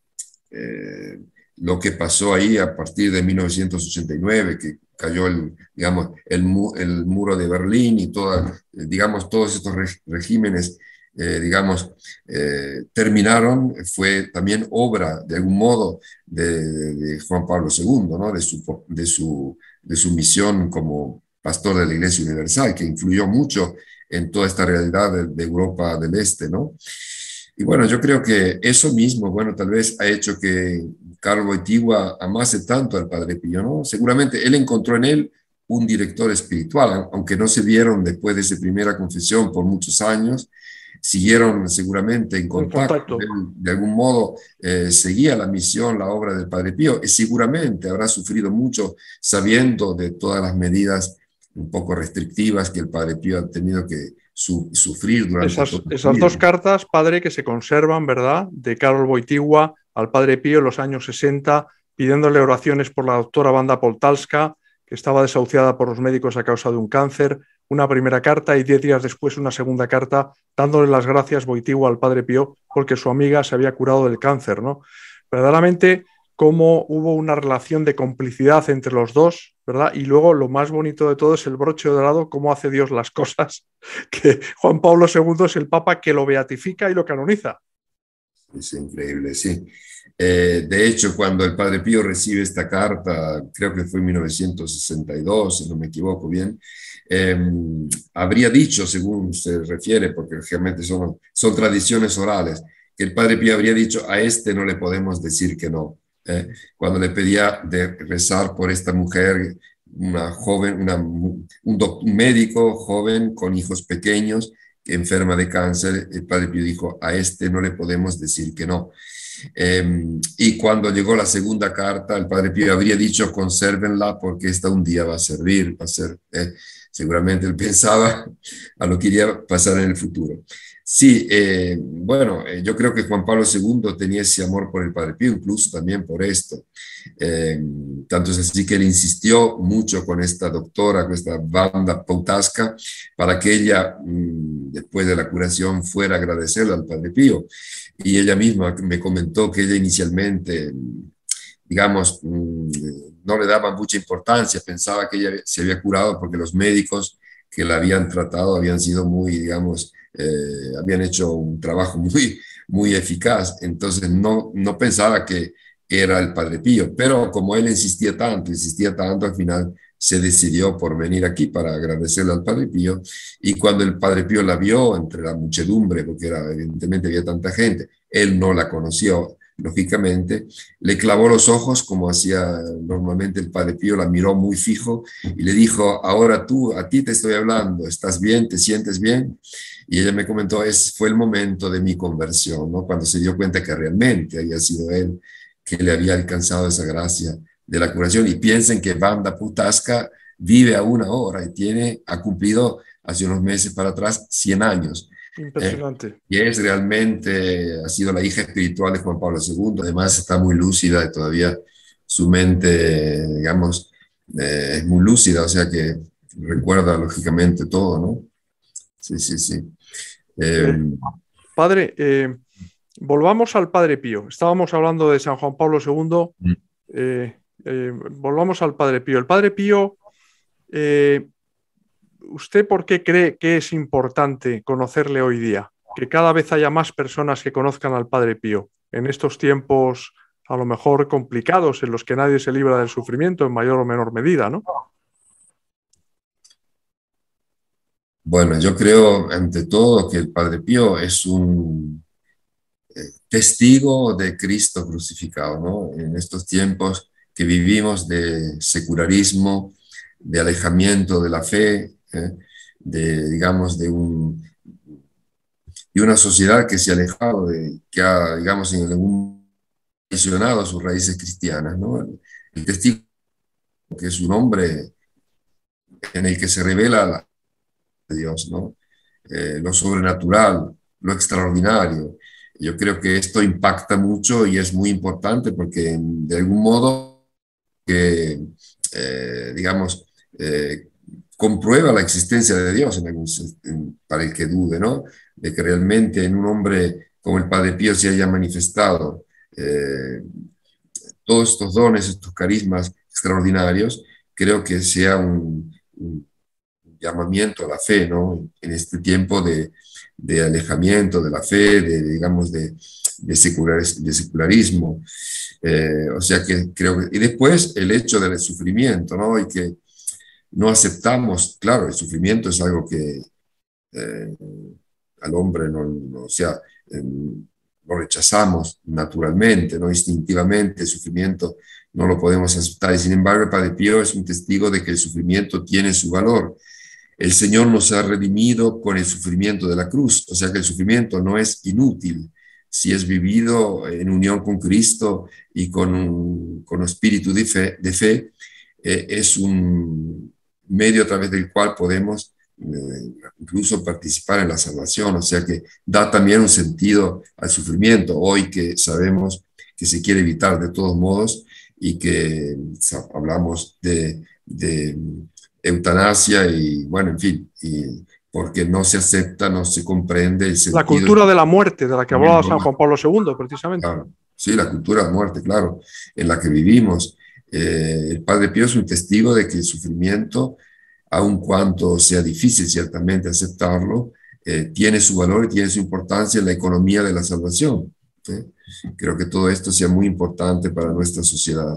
eh, lo que pasó ahí a partir de 1989, que cayó el, digamos, el, muro de Berlín y toda, digamos, todos estos regímenes eh, digamos, eh, terminaron, fue también obra, de algún modo, de, Juan Pablo II, ¿no? de, su, de, su, de su misión como pastor de la Iglesia Universal, que influyó mucho en toda esta realidad de, Europa del Este, ¿no? Y bueno, yo creo que eso mismo, bueno, tal vez ha hecho que Carlos Boitigua amase tanto al Padre Pío, ¿no? Seguramente él encontró en él un director espiritual, aunque no se vieron después de esa primera confesión por muchos años, siguieron seguramente en contacto, De, algún modo eh, seguía la misión, la obra del Padre Pío, y seguramente habrá sufrido mucho sabiendo de todas las medidas un poco restrictivas que el Padre Pío ha tenido que sufrir durante esas, esas dos cartas, padre, que se conservan, ¿verdad? De Carol Boitigua al Padre Pío en los años 60, pidiéndole oraciones por la doctora Banda Poltalska, que estaba desahuciada por los médicos a causa de un cáncer, una primera carta y diez días después una segunda carta, dándole las gracias Boitigua al padre Pío porque su amiga se había curado del cáncer. ¿no? Verdaderamente, cómo hubo una relación de complicidad entre los dos, ¿verdad? Y luego lo más bonito de todo es el broche dorado, cómo hace Dios las cosas, que Juan Pablo II es el papa que lo beatifica y lo canoniza. Es increíble, sí. Eh, de hecho, cuando el Padre Pío recibe esta carta, creo que fue en 1962, si no me equivoco bien, Em, habría dicho, según se refiere, porque realmente son, son tradiciones orales, que el Padre Pío habría dicho, a este no le podemos decir que no. ¿eh? cuando le pedía de rezar por esta mujer, una joven, un, médico joven con hijos pequeños, enferma de cáncer, el Padre Pío dijo, a este no le podemos decir que no. Em, y cuando llegó la segunda carta, el Padre Pío habría dicho, consérvenla porque esta un día va a servir, va a ser... ¿eh? Seguramente él pensaba a lo que iría a pasar en el futuro. Sí, eh, bueno, eh, yo creo que Juan Pablo II tenía ese amor por el Padre Pío, incluso también por esto. Eh, tanto es así que él insistió mucho con esta doctora, con esta banda pautasca, para que ella, mm, después de la curación, fuera a agradecerle al Padre Pío. Y ella misma me comentó que ella inicialmente digamos, mm, no le daba mucha importancia, pensaba que ella se había curado porque los médicos que la habían tratado habían sido muy, digamos, eh, habían hecho un trabajo muy, muy eficaz, entonces no, no pensaba que era el Padre Pío, pero como él insistía tanto, insistía tanto, al final se decidió por venir aquí para agradecerle al Padre Pío, y cuando el Padre Pío la vio entre la muchedumbre, porque era, evidentemente había tanta gente, él no la conoció, lógicamente, le clavó los ojos, como hacía normalmente el Padre Pío, la miró muy fijo y le dijo, ahora tú, a ti te estoy hablando, ¿estás bien? ¿Te sientes bien? Y ella me comentó, es, fue el momento de mi conversión, Cuando se dio cuenta que realmente había sido él que le había alcanzado esa gracia de la curación. Y piensen que Banda Putasca vive a una hora y tiene, ha cumplido hace unos meses para atrás 100 años. Eh, Impresionante. y es realmente, ha sido la hija espiritual de Juan Pablo II, además está muy lúcida y todavía su mente, digamos, eh, es muy lúcida, o sea que recuerda lógicamente todo, ¿no? Sí, sí, sí. Eh, em, padre, volvamos al Padre Pío. Estábamos hablando de San Juan Pablo II. Mm. volvamos al Padre Pío. El Padre Pío ¿usted por qué cree que es importante conocerle hoy día? Que cada vez haya más personas que conozcan al Padre Pío en estos tiempos a lo mejor complicados en los que nadie se libra del sufrimiento en mayor o menor medida, ¿no? Bueno, yo creo ante todo que el Padre Pío es un eh, testigo de Cristo crucificado, ¿no? En estos tiempos que vivimos de secularismo, de alejamiento de la fe, ¿eh? de, digamos, de, un, y una sociedad que se ha alejado, de, que ha, digamos, en algún traicionado a sus raíces cristianas. ¿no? El, testigo, que es un hombre en el que se revela la de Dios, ¿no? Eh, lo sobrenatural, lo extraordinario. Yo creo que esto impacta mucho y es muy importante porque de algún modo que, eh, digamos, eh, comprueba la existencia de Dios para el que dude, ¿no? De que realmente en un hombre como el Padre Pío se haya manifestado eh, todos estos dones, estos carismas extraordinarios, creo que sea un, llamamiento a la fe, ¿no? En este tiempo de, alejamiento de la fe, de, digamos, de, secularismo. Eh, o sea que creo que... Y después el hecho del sufrimiento, ¿no? Y que no aceptamos, claro, el sufrimiento es algo que eh, al hombre no, sea, em, lo rechazamos naturalmente, no instintivamente, el sufrimiento no lo podemos aceptar. Y sin embargo, Padre Pío es un testigo de que el sufrimiento tiene su valor. El Señor nos ha redimido con el sufrimiento de la cruz, o sea que el sufrimiento no es inútil si es vivido en unión con Cristo y con un, espíritu de fe, eh, es un, medio a través del cual podemos eh, incluso participar en la salvación, o sea que da también un sentido al sufrimiento, hoy que sabemos que se quiere evitar de todos modos y que hablamos de, eutanasia y bueno, en fin, y porque no se acepta, no se comprende. El la cultura de la muerte, de la que hablaba San Juan Pablo II, precisamente. Sí, la cultura de la muerte, claro, en la que vivimos eh, el Padre Pío es un testigo de que el sufrimiento, aun cuanto sea difícil ciertamente aceptarlo, eh, tiene su valor y tiene su importancia en la economía de la salvación. Creo que todo esto sea muy importante para nuestra sociedad.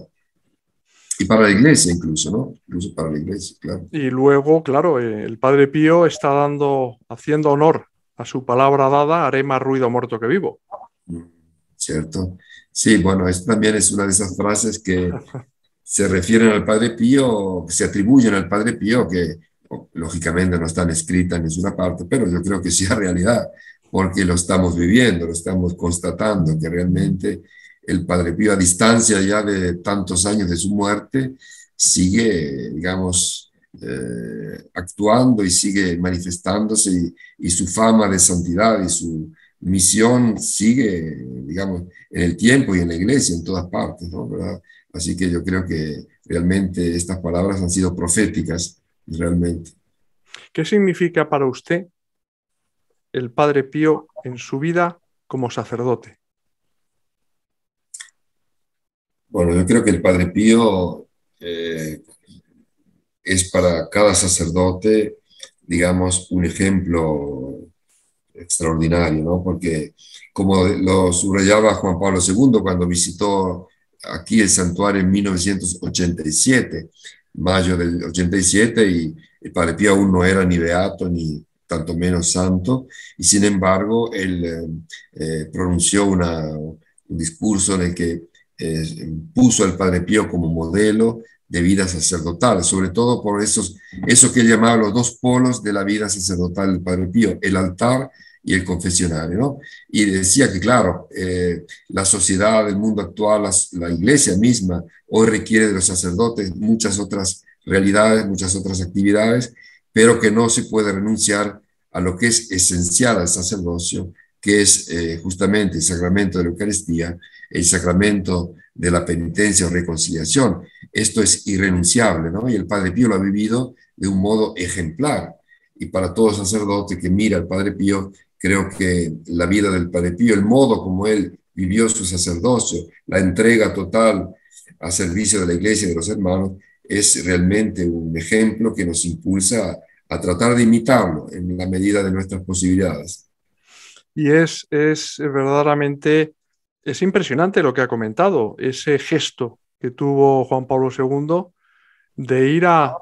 Y para la iglesia incluso, ¿no? Incluso para la iglesia, claro. Y luego, claro, eh, el Padre Pío está dando, haciendo honor a su palabra dada, haré más ruido muerto que vivo. Mm, cierto. Sí, bueno, esto también es una de esas frases que se refieren al Padre Pío, se atribuyen al Padre Pío, que lógicamente no están escritas en ninguna parte, pero yo creo que sí es realidad, porque lo estamos viviendo, lo estamos constatando, que realmente el Padre Pío, a distancia ya de tantos años de su muerte, sigue, digamos, eh, actuando y sigue manifestándose y, su fama de santidad y su, misión sigue, digamos, en el tiempo y en la iglesia, en todas partes, ¿no? Así que yo creo que realmente estas palabras han sido proféticas, realmente. ¿Qué significa para usted el Padre Pío en su vida como sacerdote? Bueno, yo creo que el Padre Pío eh, es para cada sacerdote, digamos, un ejemplo extraordinario, ¿no? Porque como lo subrayaba Juan Pablo II cuando visitó aquí el santuario en 1987, mayo del 87, y el Padre Pío aún no era ni beato ni tanto menos santo, y sin embargo él eh, eh, pronunció un discurso en el que eh, puso al Padre Pío como modelo de vida sacerdotal, sobre todo por esos, eso que él llamaba los dos polos de la vida sacerdotal del Padre Pío, el altar y el confesionario, ¿no? Y decía que, claro, eh, la sociedad, el mundo actual, la, iglesia misma, hoy requiere de los sacerdotes muchas otras realidades, muchas otras actividades, pero que no se puede renunciar a lo que es esencial al sacerdocio, que es eh, justamente el sacramento de la Eucaristía, el sacramento de la penitencia o reconciliación. Esto es irrenunciable, ¿no? Y el Padre Pío lo ha vivido de un modo ejemplar. Y para todo sacerdote que mira al Padre Pío, Creo que la vida del Padre Pío, el modo como él vivió su sacerdocio, la entrega total a servicio de la iglesia y de los hermanos, es realmente un ejemplo que nos impulsa a, tratar de imitarlo en la medida de nuestras posibilidades. Y es, verdaderamente, es impresionante lo que ha comentado, ese gesto que tuvo Juan Pablo II de ir a,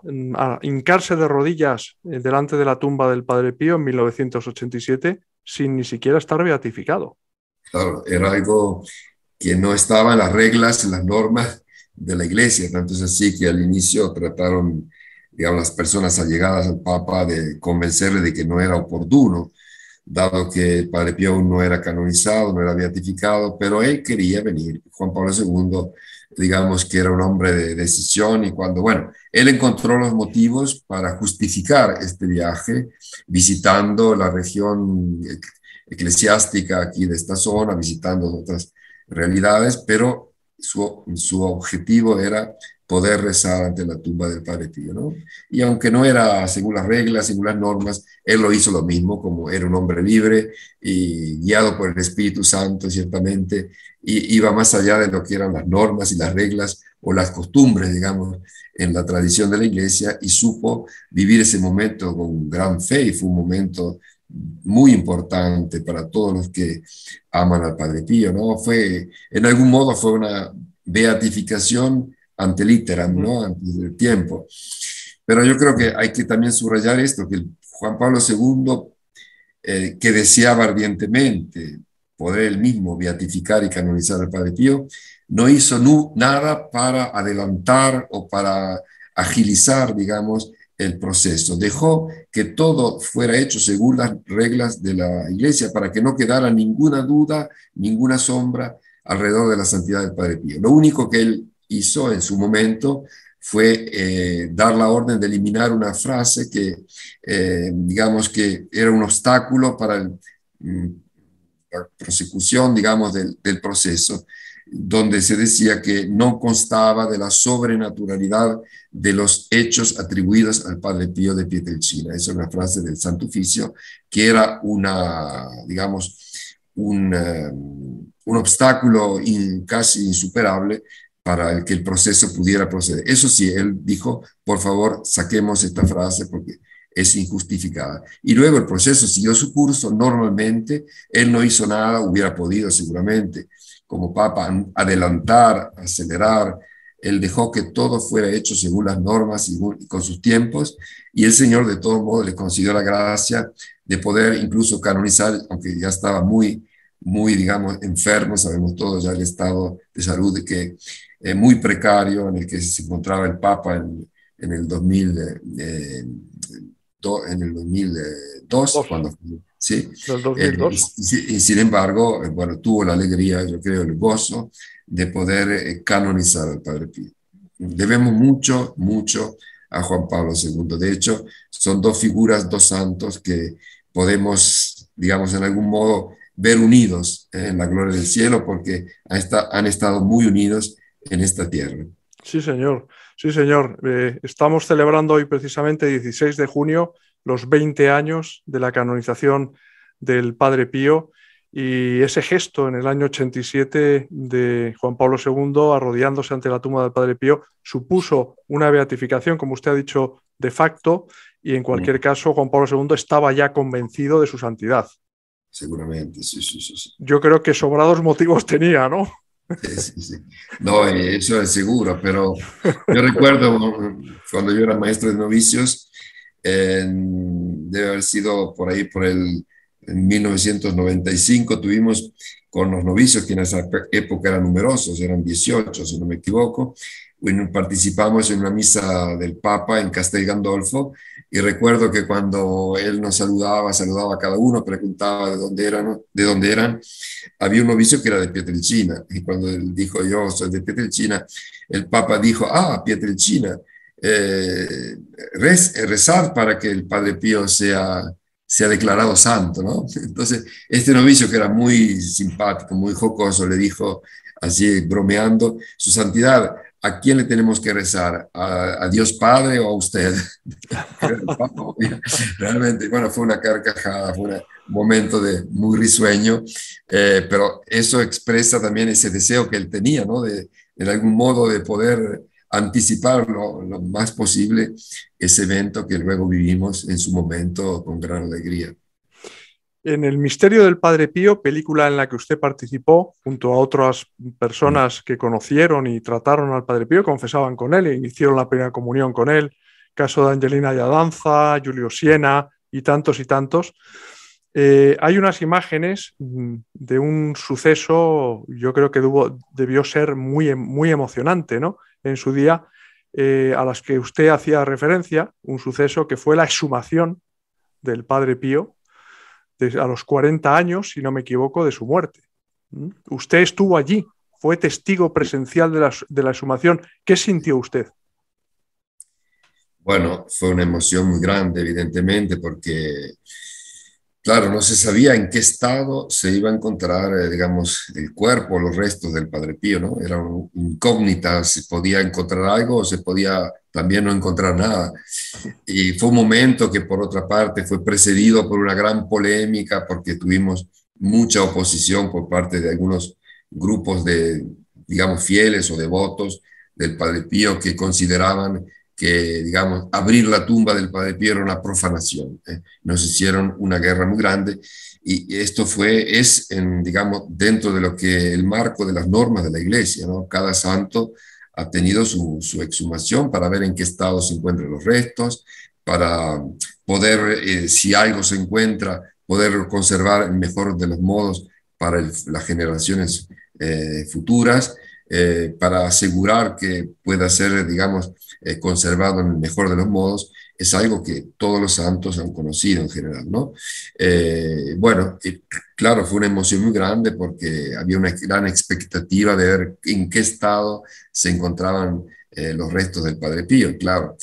hincarse de rodillas eh, delante de la tumba del Padre Pío en 1987 sin ni siquiera estar beatificado. Claro, era algo que no estaba en las reglas, en las normas de la Iglesia. Tanto es así que al inicio trataron, digamos, las personas allegadas al Papa de convencerle de que no era oportuno, dado que el Padre Pío no era canonizado, no era beatificado, pero él quería venir. Juan Pablo II digamos que era un hombre de decisión y cuando, bueno, él encontró los motivos para justificar este viaje visitando la región eclesiástica aquí de esta zona, visitando otras realidades, pero su, su objetivo era poder rezar ante la tumba del Padre Pío, ¿no? Y aunque no era según las reglas, según las normas, él lo hizo lo mismo, como era un hombre libre y guiado por el Espíritu Santo, ciertamente, y iba más allá de lo que eran las normas y las reglas o las costumbres, digamos, en la tradición de la iglesia, y supo vivir ese momento con gran fe, y fue un momento muy importante para todos los que aman al Padre Pío, ¿no? Fue, en algún modo, fue una beatificación ante ¿no? antes del tiempo. Pero yo creo que hay que también subrayar esto, que Juan Pablo II, eh, que deseaba ardientemente poder él mismo beatificar y canonizar al Padre Pío, no hizo nada para adelantar o para agilizar, digamos, el proceso. Dejó que todo fuera hecho según las reglas de la Iglesia para que no quedara ninguna duda, ninguna sombra alrededor de la santidad del Padre Pío. Lo único que él hizo en su momento fue eh, dar la orden de eliminar una frase que, eh, digamos, que era un obstáculo para mm, la prosecución, digamos, del, proceso, donde se decía que no constaba de la sobrenaturalidad de los hechos atribuidos al padre Pío de Pietrelcina. Esa es una frase del Santo Oficio, que era una, digamos, un, eh, un obstáculo casi insuperable para el que el proceso pudiera proceder. Eso sí, él dijo, por favor, saquemos esta frase porque es injustificada. Y luego el proceso siguió su curso normalmente, él no hizo nada, hubiera podido seguramente, como Papa, adelantar, acelerar, él dejó que todo fuera hecho según las normas y con sus tiempos, y el Señor de todo modo le concedió la gracia de poder incluso canonizar, aunque ya estaba muy, muy, digamos, enfermo, sabemos todos ya el estado de salud que, eh, muy precario en el que se encontraba el Papa en, en el 2000, eh, eh, en el 2002, cuando sí, Y, y, sin embargo, bueno, tuvo la alegría, yo creo, el gozo de poder canonizar al Padre Pío. Debemos mucho, mucho a Juan Pablo II. De hecho, son dos figuras, dos santos que podemos, digamos, en algún modo ver unidos en la gloria del cielo porque han estado muy unidos en esta tierra. Sí, señor. Sí, señor. Eh, estamos celebrando hoy precisamente 16 de junio los 20 años de la canonización del Padre Pío y ese gesto en el año 87 de Juan Pablo II arrodillándose ante la tumba del Padre Pío supuso una beatificación, como usted ha dicho, de facto y en cualquier mm. caso Juan Pablo II estaba ya convencido de su santidad. Seguramente, sí, sí. sí. Yo creo que sobrados motivos tenía, ¿no? Sí, No, eh, eso es seguro, pero yo recuerdo cuando yo era maestro de novicios, debe haber sido por ahí, por el en 1995, tuvimos con los novicios, que en esa época eran numerosos, eran 18, si no me equivoco, participamos en una misa del Papa en Castel Gandolfo y recuerdo que cuando él nos saludaba, saludaba a cada uno, preguntaba de dónde eran, de dónde eran. Había un novicio que era de Pietrelcina, y cuando él dijo yo soy de Pietrelcina, el Papa dijo, ah, Pietrelcina, eh, rezar para que el Padre Pío sea, sea declarado santo, ¿no? Entonces, este novicio que era muy simpático, muy jocoso, le dijo, así bromeando, su santidad, ¿a quién le tenemos que rezar? ¿A, Dios Padre o a usted? Realmente, bueno, fue una carcajada, fue un momento de muy risueño, eh, pero eso expresa también ese deseo que él tenía, ¿no? De, en algún modo de poder anticipar lo más posible ese evento que luego vivimos en su momento con gran alegría. En El Misterio del Padre Pío, película en la que usted participó junto a otras personas que conocieron y trataron al Padre Pío, confesaban con él e hicieron la primera comunión con él, caso de Angelina Yadanza, Julio Siena y tantos y tantos, eh, hay unas imágenes mm, de un suceso, yo creo que debió ser muy, muy emocionante ¿no? en su día, eh, a las que usted hacía referencia, un suceso que fue la exhumación del Padre Pío a los 40 años, si no me equivoco, de su muerte. ¿Mm? Usted estuvo allí, fue testigo presencial de la, de la exhumación. ¿Qué sintió usted? Bueno, fue una emoción muy grande, evidentemente, porque, claro, no se sabía en qué estado se iba a encontrar, eh, digamos, el cuerpo, los restos del Padre Pío, ¿no? Era incógnita, se podía encontrar algo o se podía también no encontrar nada. Y fue un momento que por otra parte fue precedido por una gran polémica porque tuvimos mucha oposición por parte de algunos grupos de, digamos, fieles o devotos del Padre Pío que consideraban que, digamos, abrir la tumba del Padre Pío era una profanación. ¿eh? Nos hicieron una guerra muy grande y esto fue, es, en, digamos, dentro de lo que el marco de las normas de la Iglesia, ¿no? Cada santo ha tenido su, exhumación para ver en qué estado se encuentran los restos, para poder, eh, si algo se encuentra, poder conservar en mejor de los modos para las generaciones eh, futuras, eh, para asegurar que pueda ser, digamos, conservado en el mejor de los modos es algo que todos los santos han conocido en general, ¿no? Eh, bueno, claro, fue una emoción muy grande porque había una gran expectativa de ver en qué estado se encontraban eh, los restos del Padre Pío, claro.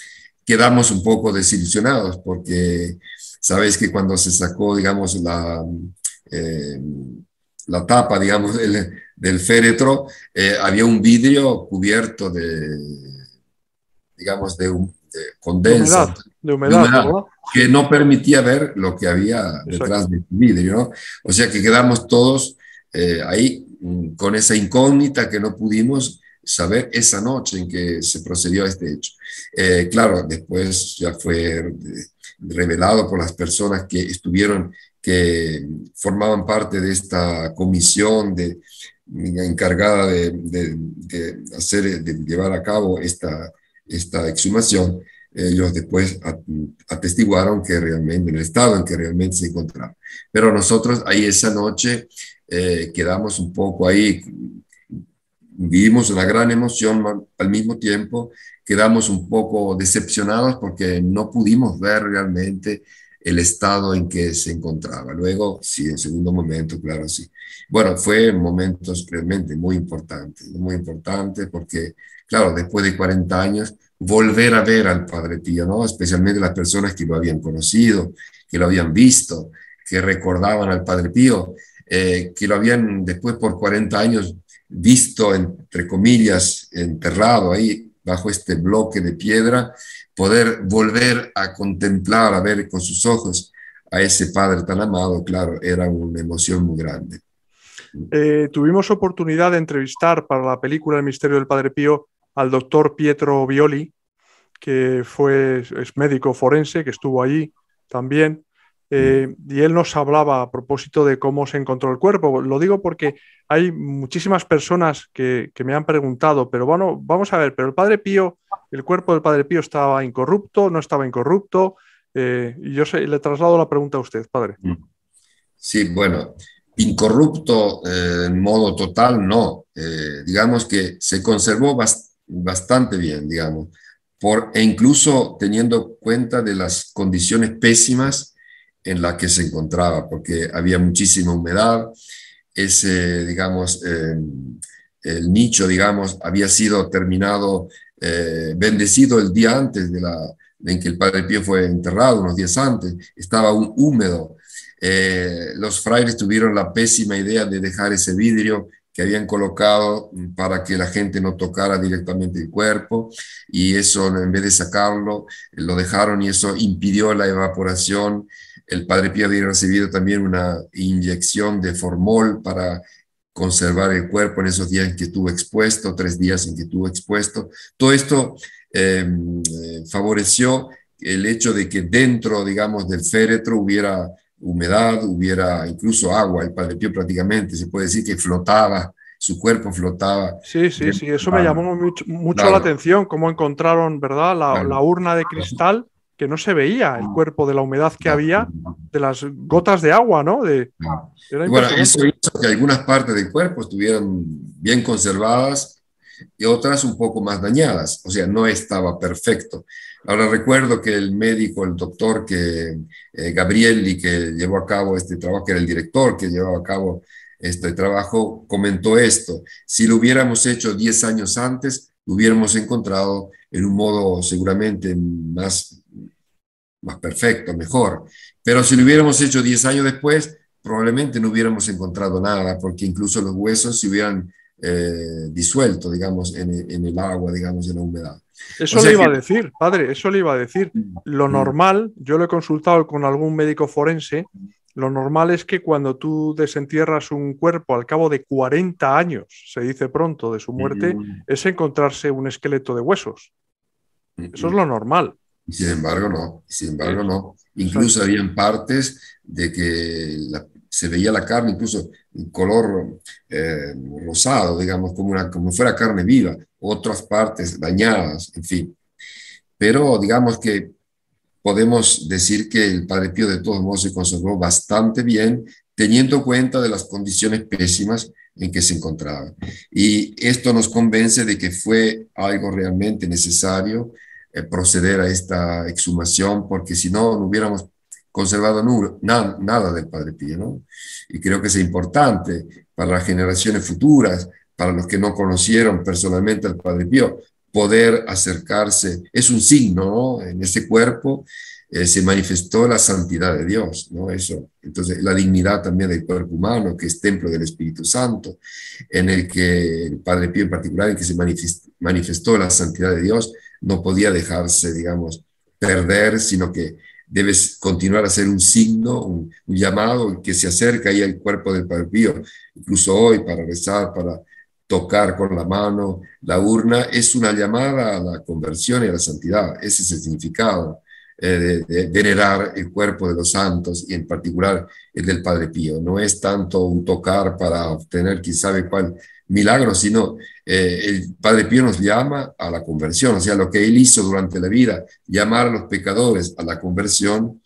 Quedamos un poco desilusionados porque sabéis que cuando se sacó, digamos, la, eh, la tapa, digamos, del féretro, había un vidrio cubierto de, digamos, de un este, condensa. De humedad, que no permitía ver lo que había detrás del vidrio. O sea que quedamos todos eh, ahí mm, con esa incógnita que no pudimos saber esa noche en que se procedió a este hecho. Eh, claro, después ya fue revelado por las personas que estuvieron, que formaban parte de esta comisión de, encargada de, de hacer, de llevar a cabo esta, esta exhumación, ellos después atestiguaron que realmente, en el estado en que realmente se encontraba Pero nosotros ahí esa noche eh, quedamos un poco ahí, vivimos una gran emoción al mismo tiempo, quedamos un poco decepcionados porque no pudimos ver realmente el estado en que se encontraba. Luego, sí, en segundo momento, claro, sí. Bueno, fue un momento realmente muy importante, muy importante porque, claro, después de 40 años, volver a ver al Padre Pío, ¿no? Especialmente las personas que lo habían conocido, que lo habían visto, que recordaban al Padre Pío, eh, que lo habían después por 40 años visto, entre comillas, enterrado ahí bajo este bloque de piedra, poder volver a contemplar, a ver con sus ojos a ese padre tan amado, claro, era una emoción muy grande. Eh, tuvimos oportunidad de entrevistar para la película El misterio del Padre Pío al doctor Pietro Violi, que fue, es médico forense, que estuvo allí también. Mm. Eh, y él nos hablaba a propósito de cómo se encontró el cuerpo. Lo digo porque hay muchísimas personas que, me han preguntado, pero bueno, vamos a ver, pero el Padre Pío, el cuerpo del Padre Pío estaba incorrupto, no estaba incorrupto. Eh, y yo le traslado la pregunta a usted, Padre. Mm. Sí, bueno, incorrupto eh, en modo total, no. digamos que se conservó bastante bien, digamos, por, e incluso teniendo cuenta de las condiciones pésimas en la que se encontraba, porque había muchísima humedad, ese, digamos, em, el nicho, digamos, había sido terminado, eh, bendecido el día antes de la, en que el Padre Pío fue enterrado, unos días antes, estaba un húmedo. Eh, los frailes tuvieron la pésima idea de dejar ese vidrio que habían colocado para que la gente no tocara directamente el cuerpo y eso en vez de sacarlo lo dejaron y eso impidió la evaporación el padre Pío había recibido también una inyección de formol para conservar el cuerpo en esos días en que estuvo expuesto, tres días en que estuvo expuesto. Todo esto em, eh, favoreció el hecho de que dentro, digamos, del féretro hubiera humedad, hubiera incluso agua. El Padre Pío prácticamente se puede decir que flotaba, su cuerpo flotaba. Sí, sí, sí, eso me ah. llamó mucho, la atención, cómo encontraron, ¿verdad? la urna de cristal que no se veía el ah. cuerpo de la humedad que había de las gotas de agua, ¿no? De, ah. bueno, eso hizo que algunas partes del cuerpo estuvieran bien conservadas y otras un poco más dañadas, o sea, no estaba perfecto. Ahora recuerdo que el médico, el doctor que eh, Gabrielli, que llevó a cabo este trabajo, que era el director que llevaba a cabo este trabajo, comentó esto, si lo hubiéramos hecho 10 años antes, lo hubiéramos encontrado en un modo seguramente más más perfecto, mejor. Pero si lo hubiéramos hecho 10 años después, probablemente no hubiéramos encontrado nada, porque incluso los huesos se hubieran eh, disuelto, digamos, e, en, el agua, digamos, en la humedad. Eso le iba a decir, padre, eso le iba a decir. Mm, lo mm. normal, yo lo he consultado con algún médico forense, lo normal es que cuando tú desentierras un cuerpo al cabo de 40 años, se dice pronto, de su muerte, mm. es encontrarse un esqueleto de huesos. Eso es lo normal sin embargo, no. sin embargo, no. Incluso habían partes de que se veía la carne, incluso en color eh, rosado, digamos, como, una, como fuera carne viva, otras partes dañadas, en fin. Pero digamos que podemos decir que el Padre Pío de todos modos se conservó bastante bien, teniendo cuenta de las condiciones pésimas en que se encontraba. Y esto nos convence de que fue algo realmente necesario eh, proceder a esta exhumación, porque si no, no hubiéramos conservado nada del Padre Pío, Y creo que es importante para las generaciones futuras, para los que no conocieron personalmente al Padre Pío, poder acercarse, es un signo, En ese cuerpo eh, se manifestó la santidad de Dios, ¿no? Eso. Entonces, la dignidad también del cuerpo humano, que es templo del Espíritu Santo, en el que el Padre Pío en particular, en que se manifestó la santidad de Dios, no podía dejarse, digamos, perder, sino que debes continuar a ser un signo, un, llamado que se acerca ahí al cuerpo del Padre Pío, incluso hoy para rezar, para tocar con la mano la urna, es una llamada a la conversión y a la santidad, ese es el significado eh, de, venerar el cuerpo de los santos y en particular el del Padre Pío, no es tanto un tocar para obtener quién sabe cuál milagro, sino eh, el Padre Pío nos llama a la conversión, o sea, lo que él hizo durante la vida, llamar a los pecadores a la conversión,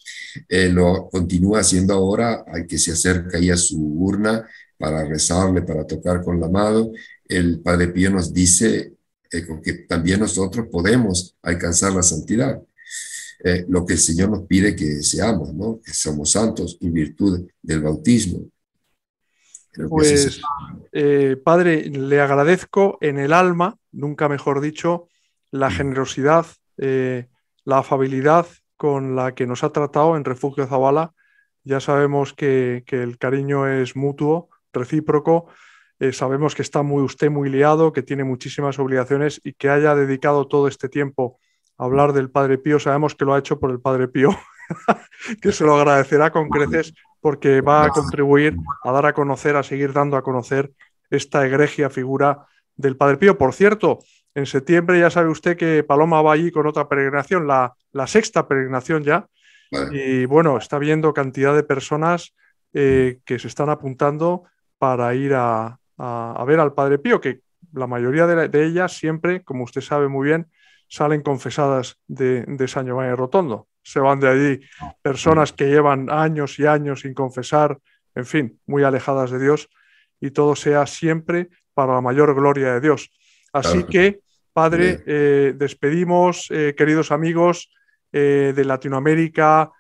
eh, lo continúa haciendo ahora hay que se acerca ahí a su urna para rezarle, para tocar con la amado. El Padre Pío nos dice eh, que también nosotros podemos alcanzar la santidad. lo que el Señor nos pide que seamos, ¿no? que somos santos en virtud del bautismo pues, eh, padre, le agradezco en el alma, nunca mejor dicho, la mm. generosidad, eh, la afabilidad con la que nos ha tratado en Refugio Zabala. Ya sabemos que, el cariño es mutuo, recíproco. Eh, sabemos que está muy, usted muy liado, que tiene muchísimas obligaciones y que haya dedicado todo este tiempo a hablar del Padre Pío. Sabemos que lo ha hecho por el Padre Pío, que se lo agradecerá con creces porque va a contribuir a dar a conocer, a seguir dando a conocer esta egregia figura del Padre Pío. Por cierto, en septiembre ya sabe usted que Paloma va allí con otra peregrinación, la, sexta peregrinación ya, y bueno, está viendo cantidad de personas eh, que se están apuntando para ir a, ver al Padre Pío, que la mayoría de, ellas siempre, como usted sabe muy bien, salen confesadas de San Giovanni Rotondo se van de allí, personas que llevan años y años sin confesar, en fin, muy alejadas de Dios, y todo sea siempre para la mayor gloria de Dios. Así que, Padre, eh, despedimos, eh, queridos amigos eh, de Latinoamérica,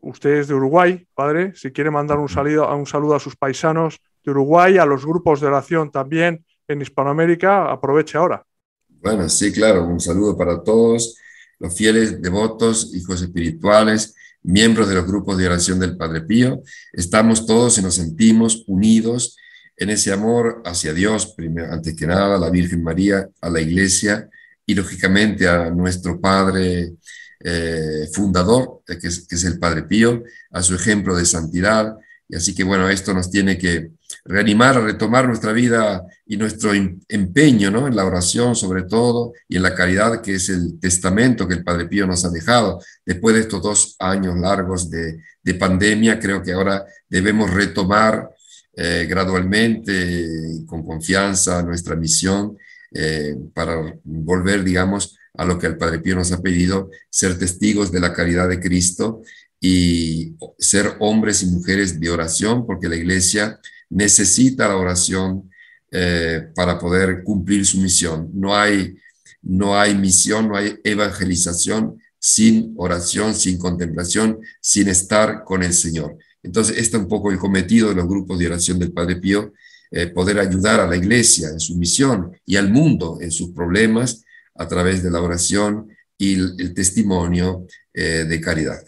ustedes de Uruguay, Padre, si quiere mandar un, un saludo a sus paisanos de Uruguay, a los grupos de oración también en Hispanoamérica, aproveche ahora. Bueno, sí, claro, un saludo para todos los fieles devotos, hijos espirituales, miembros de los grupos de oración del Padre Pío, estamos todos y nos sentimos unidos en ese amor hacia Dios, primero, antes que nada, a la Virgen María, a la Iglesia y lógicamente a nuestro Padre eh, fundador, eh, que es el Padre Pío, a su ejemplo de santidad. Y así que bueno, esto nos tiene que reanimar, retomar nuestra vida y nuestro em-, empeño ¿no? en la oración sobre todo y en la caridad que es el testamento que el Padre Pío nos ha dejado. Después de estos dos años largos de, pandemia, creo que ahora debemos retomar eh, gradualmente con confianza nuestra misión eh, para volver, digamos, a lo que el Padre Pío nos ha pedido, ser testigos de la caridad de Cristo y ser hombres y mujeres de oración, porque la iglesia necesita la oración eh, para poder cumplir su misión. No hay, no hay misión, no hay evangelización sin oración, sin contemplación, sin estar con el Señor. Entonces, este es un poco el cometido de los grupos de oración del Padre Pío, eh, poder ayudar a la iglesia en su misión y al mundo en sus problemas a través de la oración y el, testimonio eh, de caridad.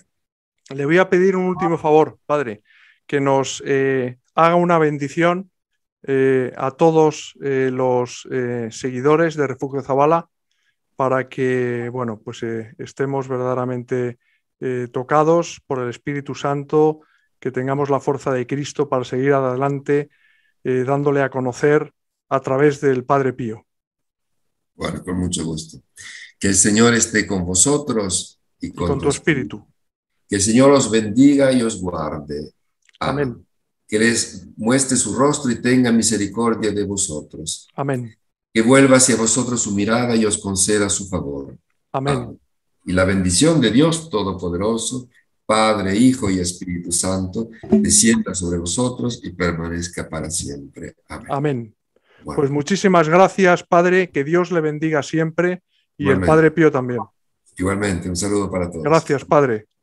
Le voy a pedir un último favor, Padre, que nos haga una bendición eh, a todos eh, los eh, seguidores de Refugio Zabala para que, bueno, pues estemos verdaderamente tocados por el Espíritu Santo, que tengamos la fuerza de Cristo para seguir adelante, dándole a conocer a través del Padre Pío. Bueno, con mucho gusto. Que el Señor esté con vosotros y con, tu espíritu. Que el Señor os bendiga y os guarde. Amén que les muestre su rostro y tenga misericordia de vosotros. Amén. Que vuelva hacia vosotros su mirada y os conceda su favor. Amén. Ah, y la bendición de Dios Todopoderoso, Padre, Hijo y Espíritu Santo, descienda sobre vosotros y permanezca para siempre. Amén. Pues muchísimas gracias, Padre, que Dios le bendiga siempre y el Padre Pío también. Igualmente, un saludo para todos. Gracias, Padre.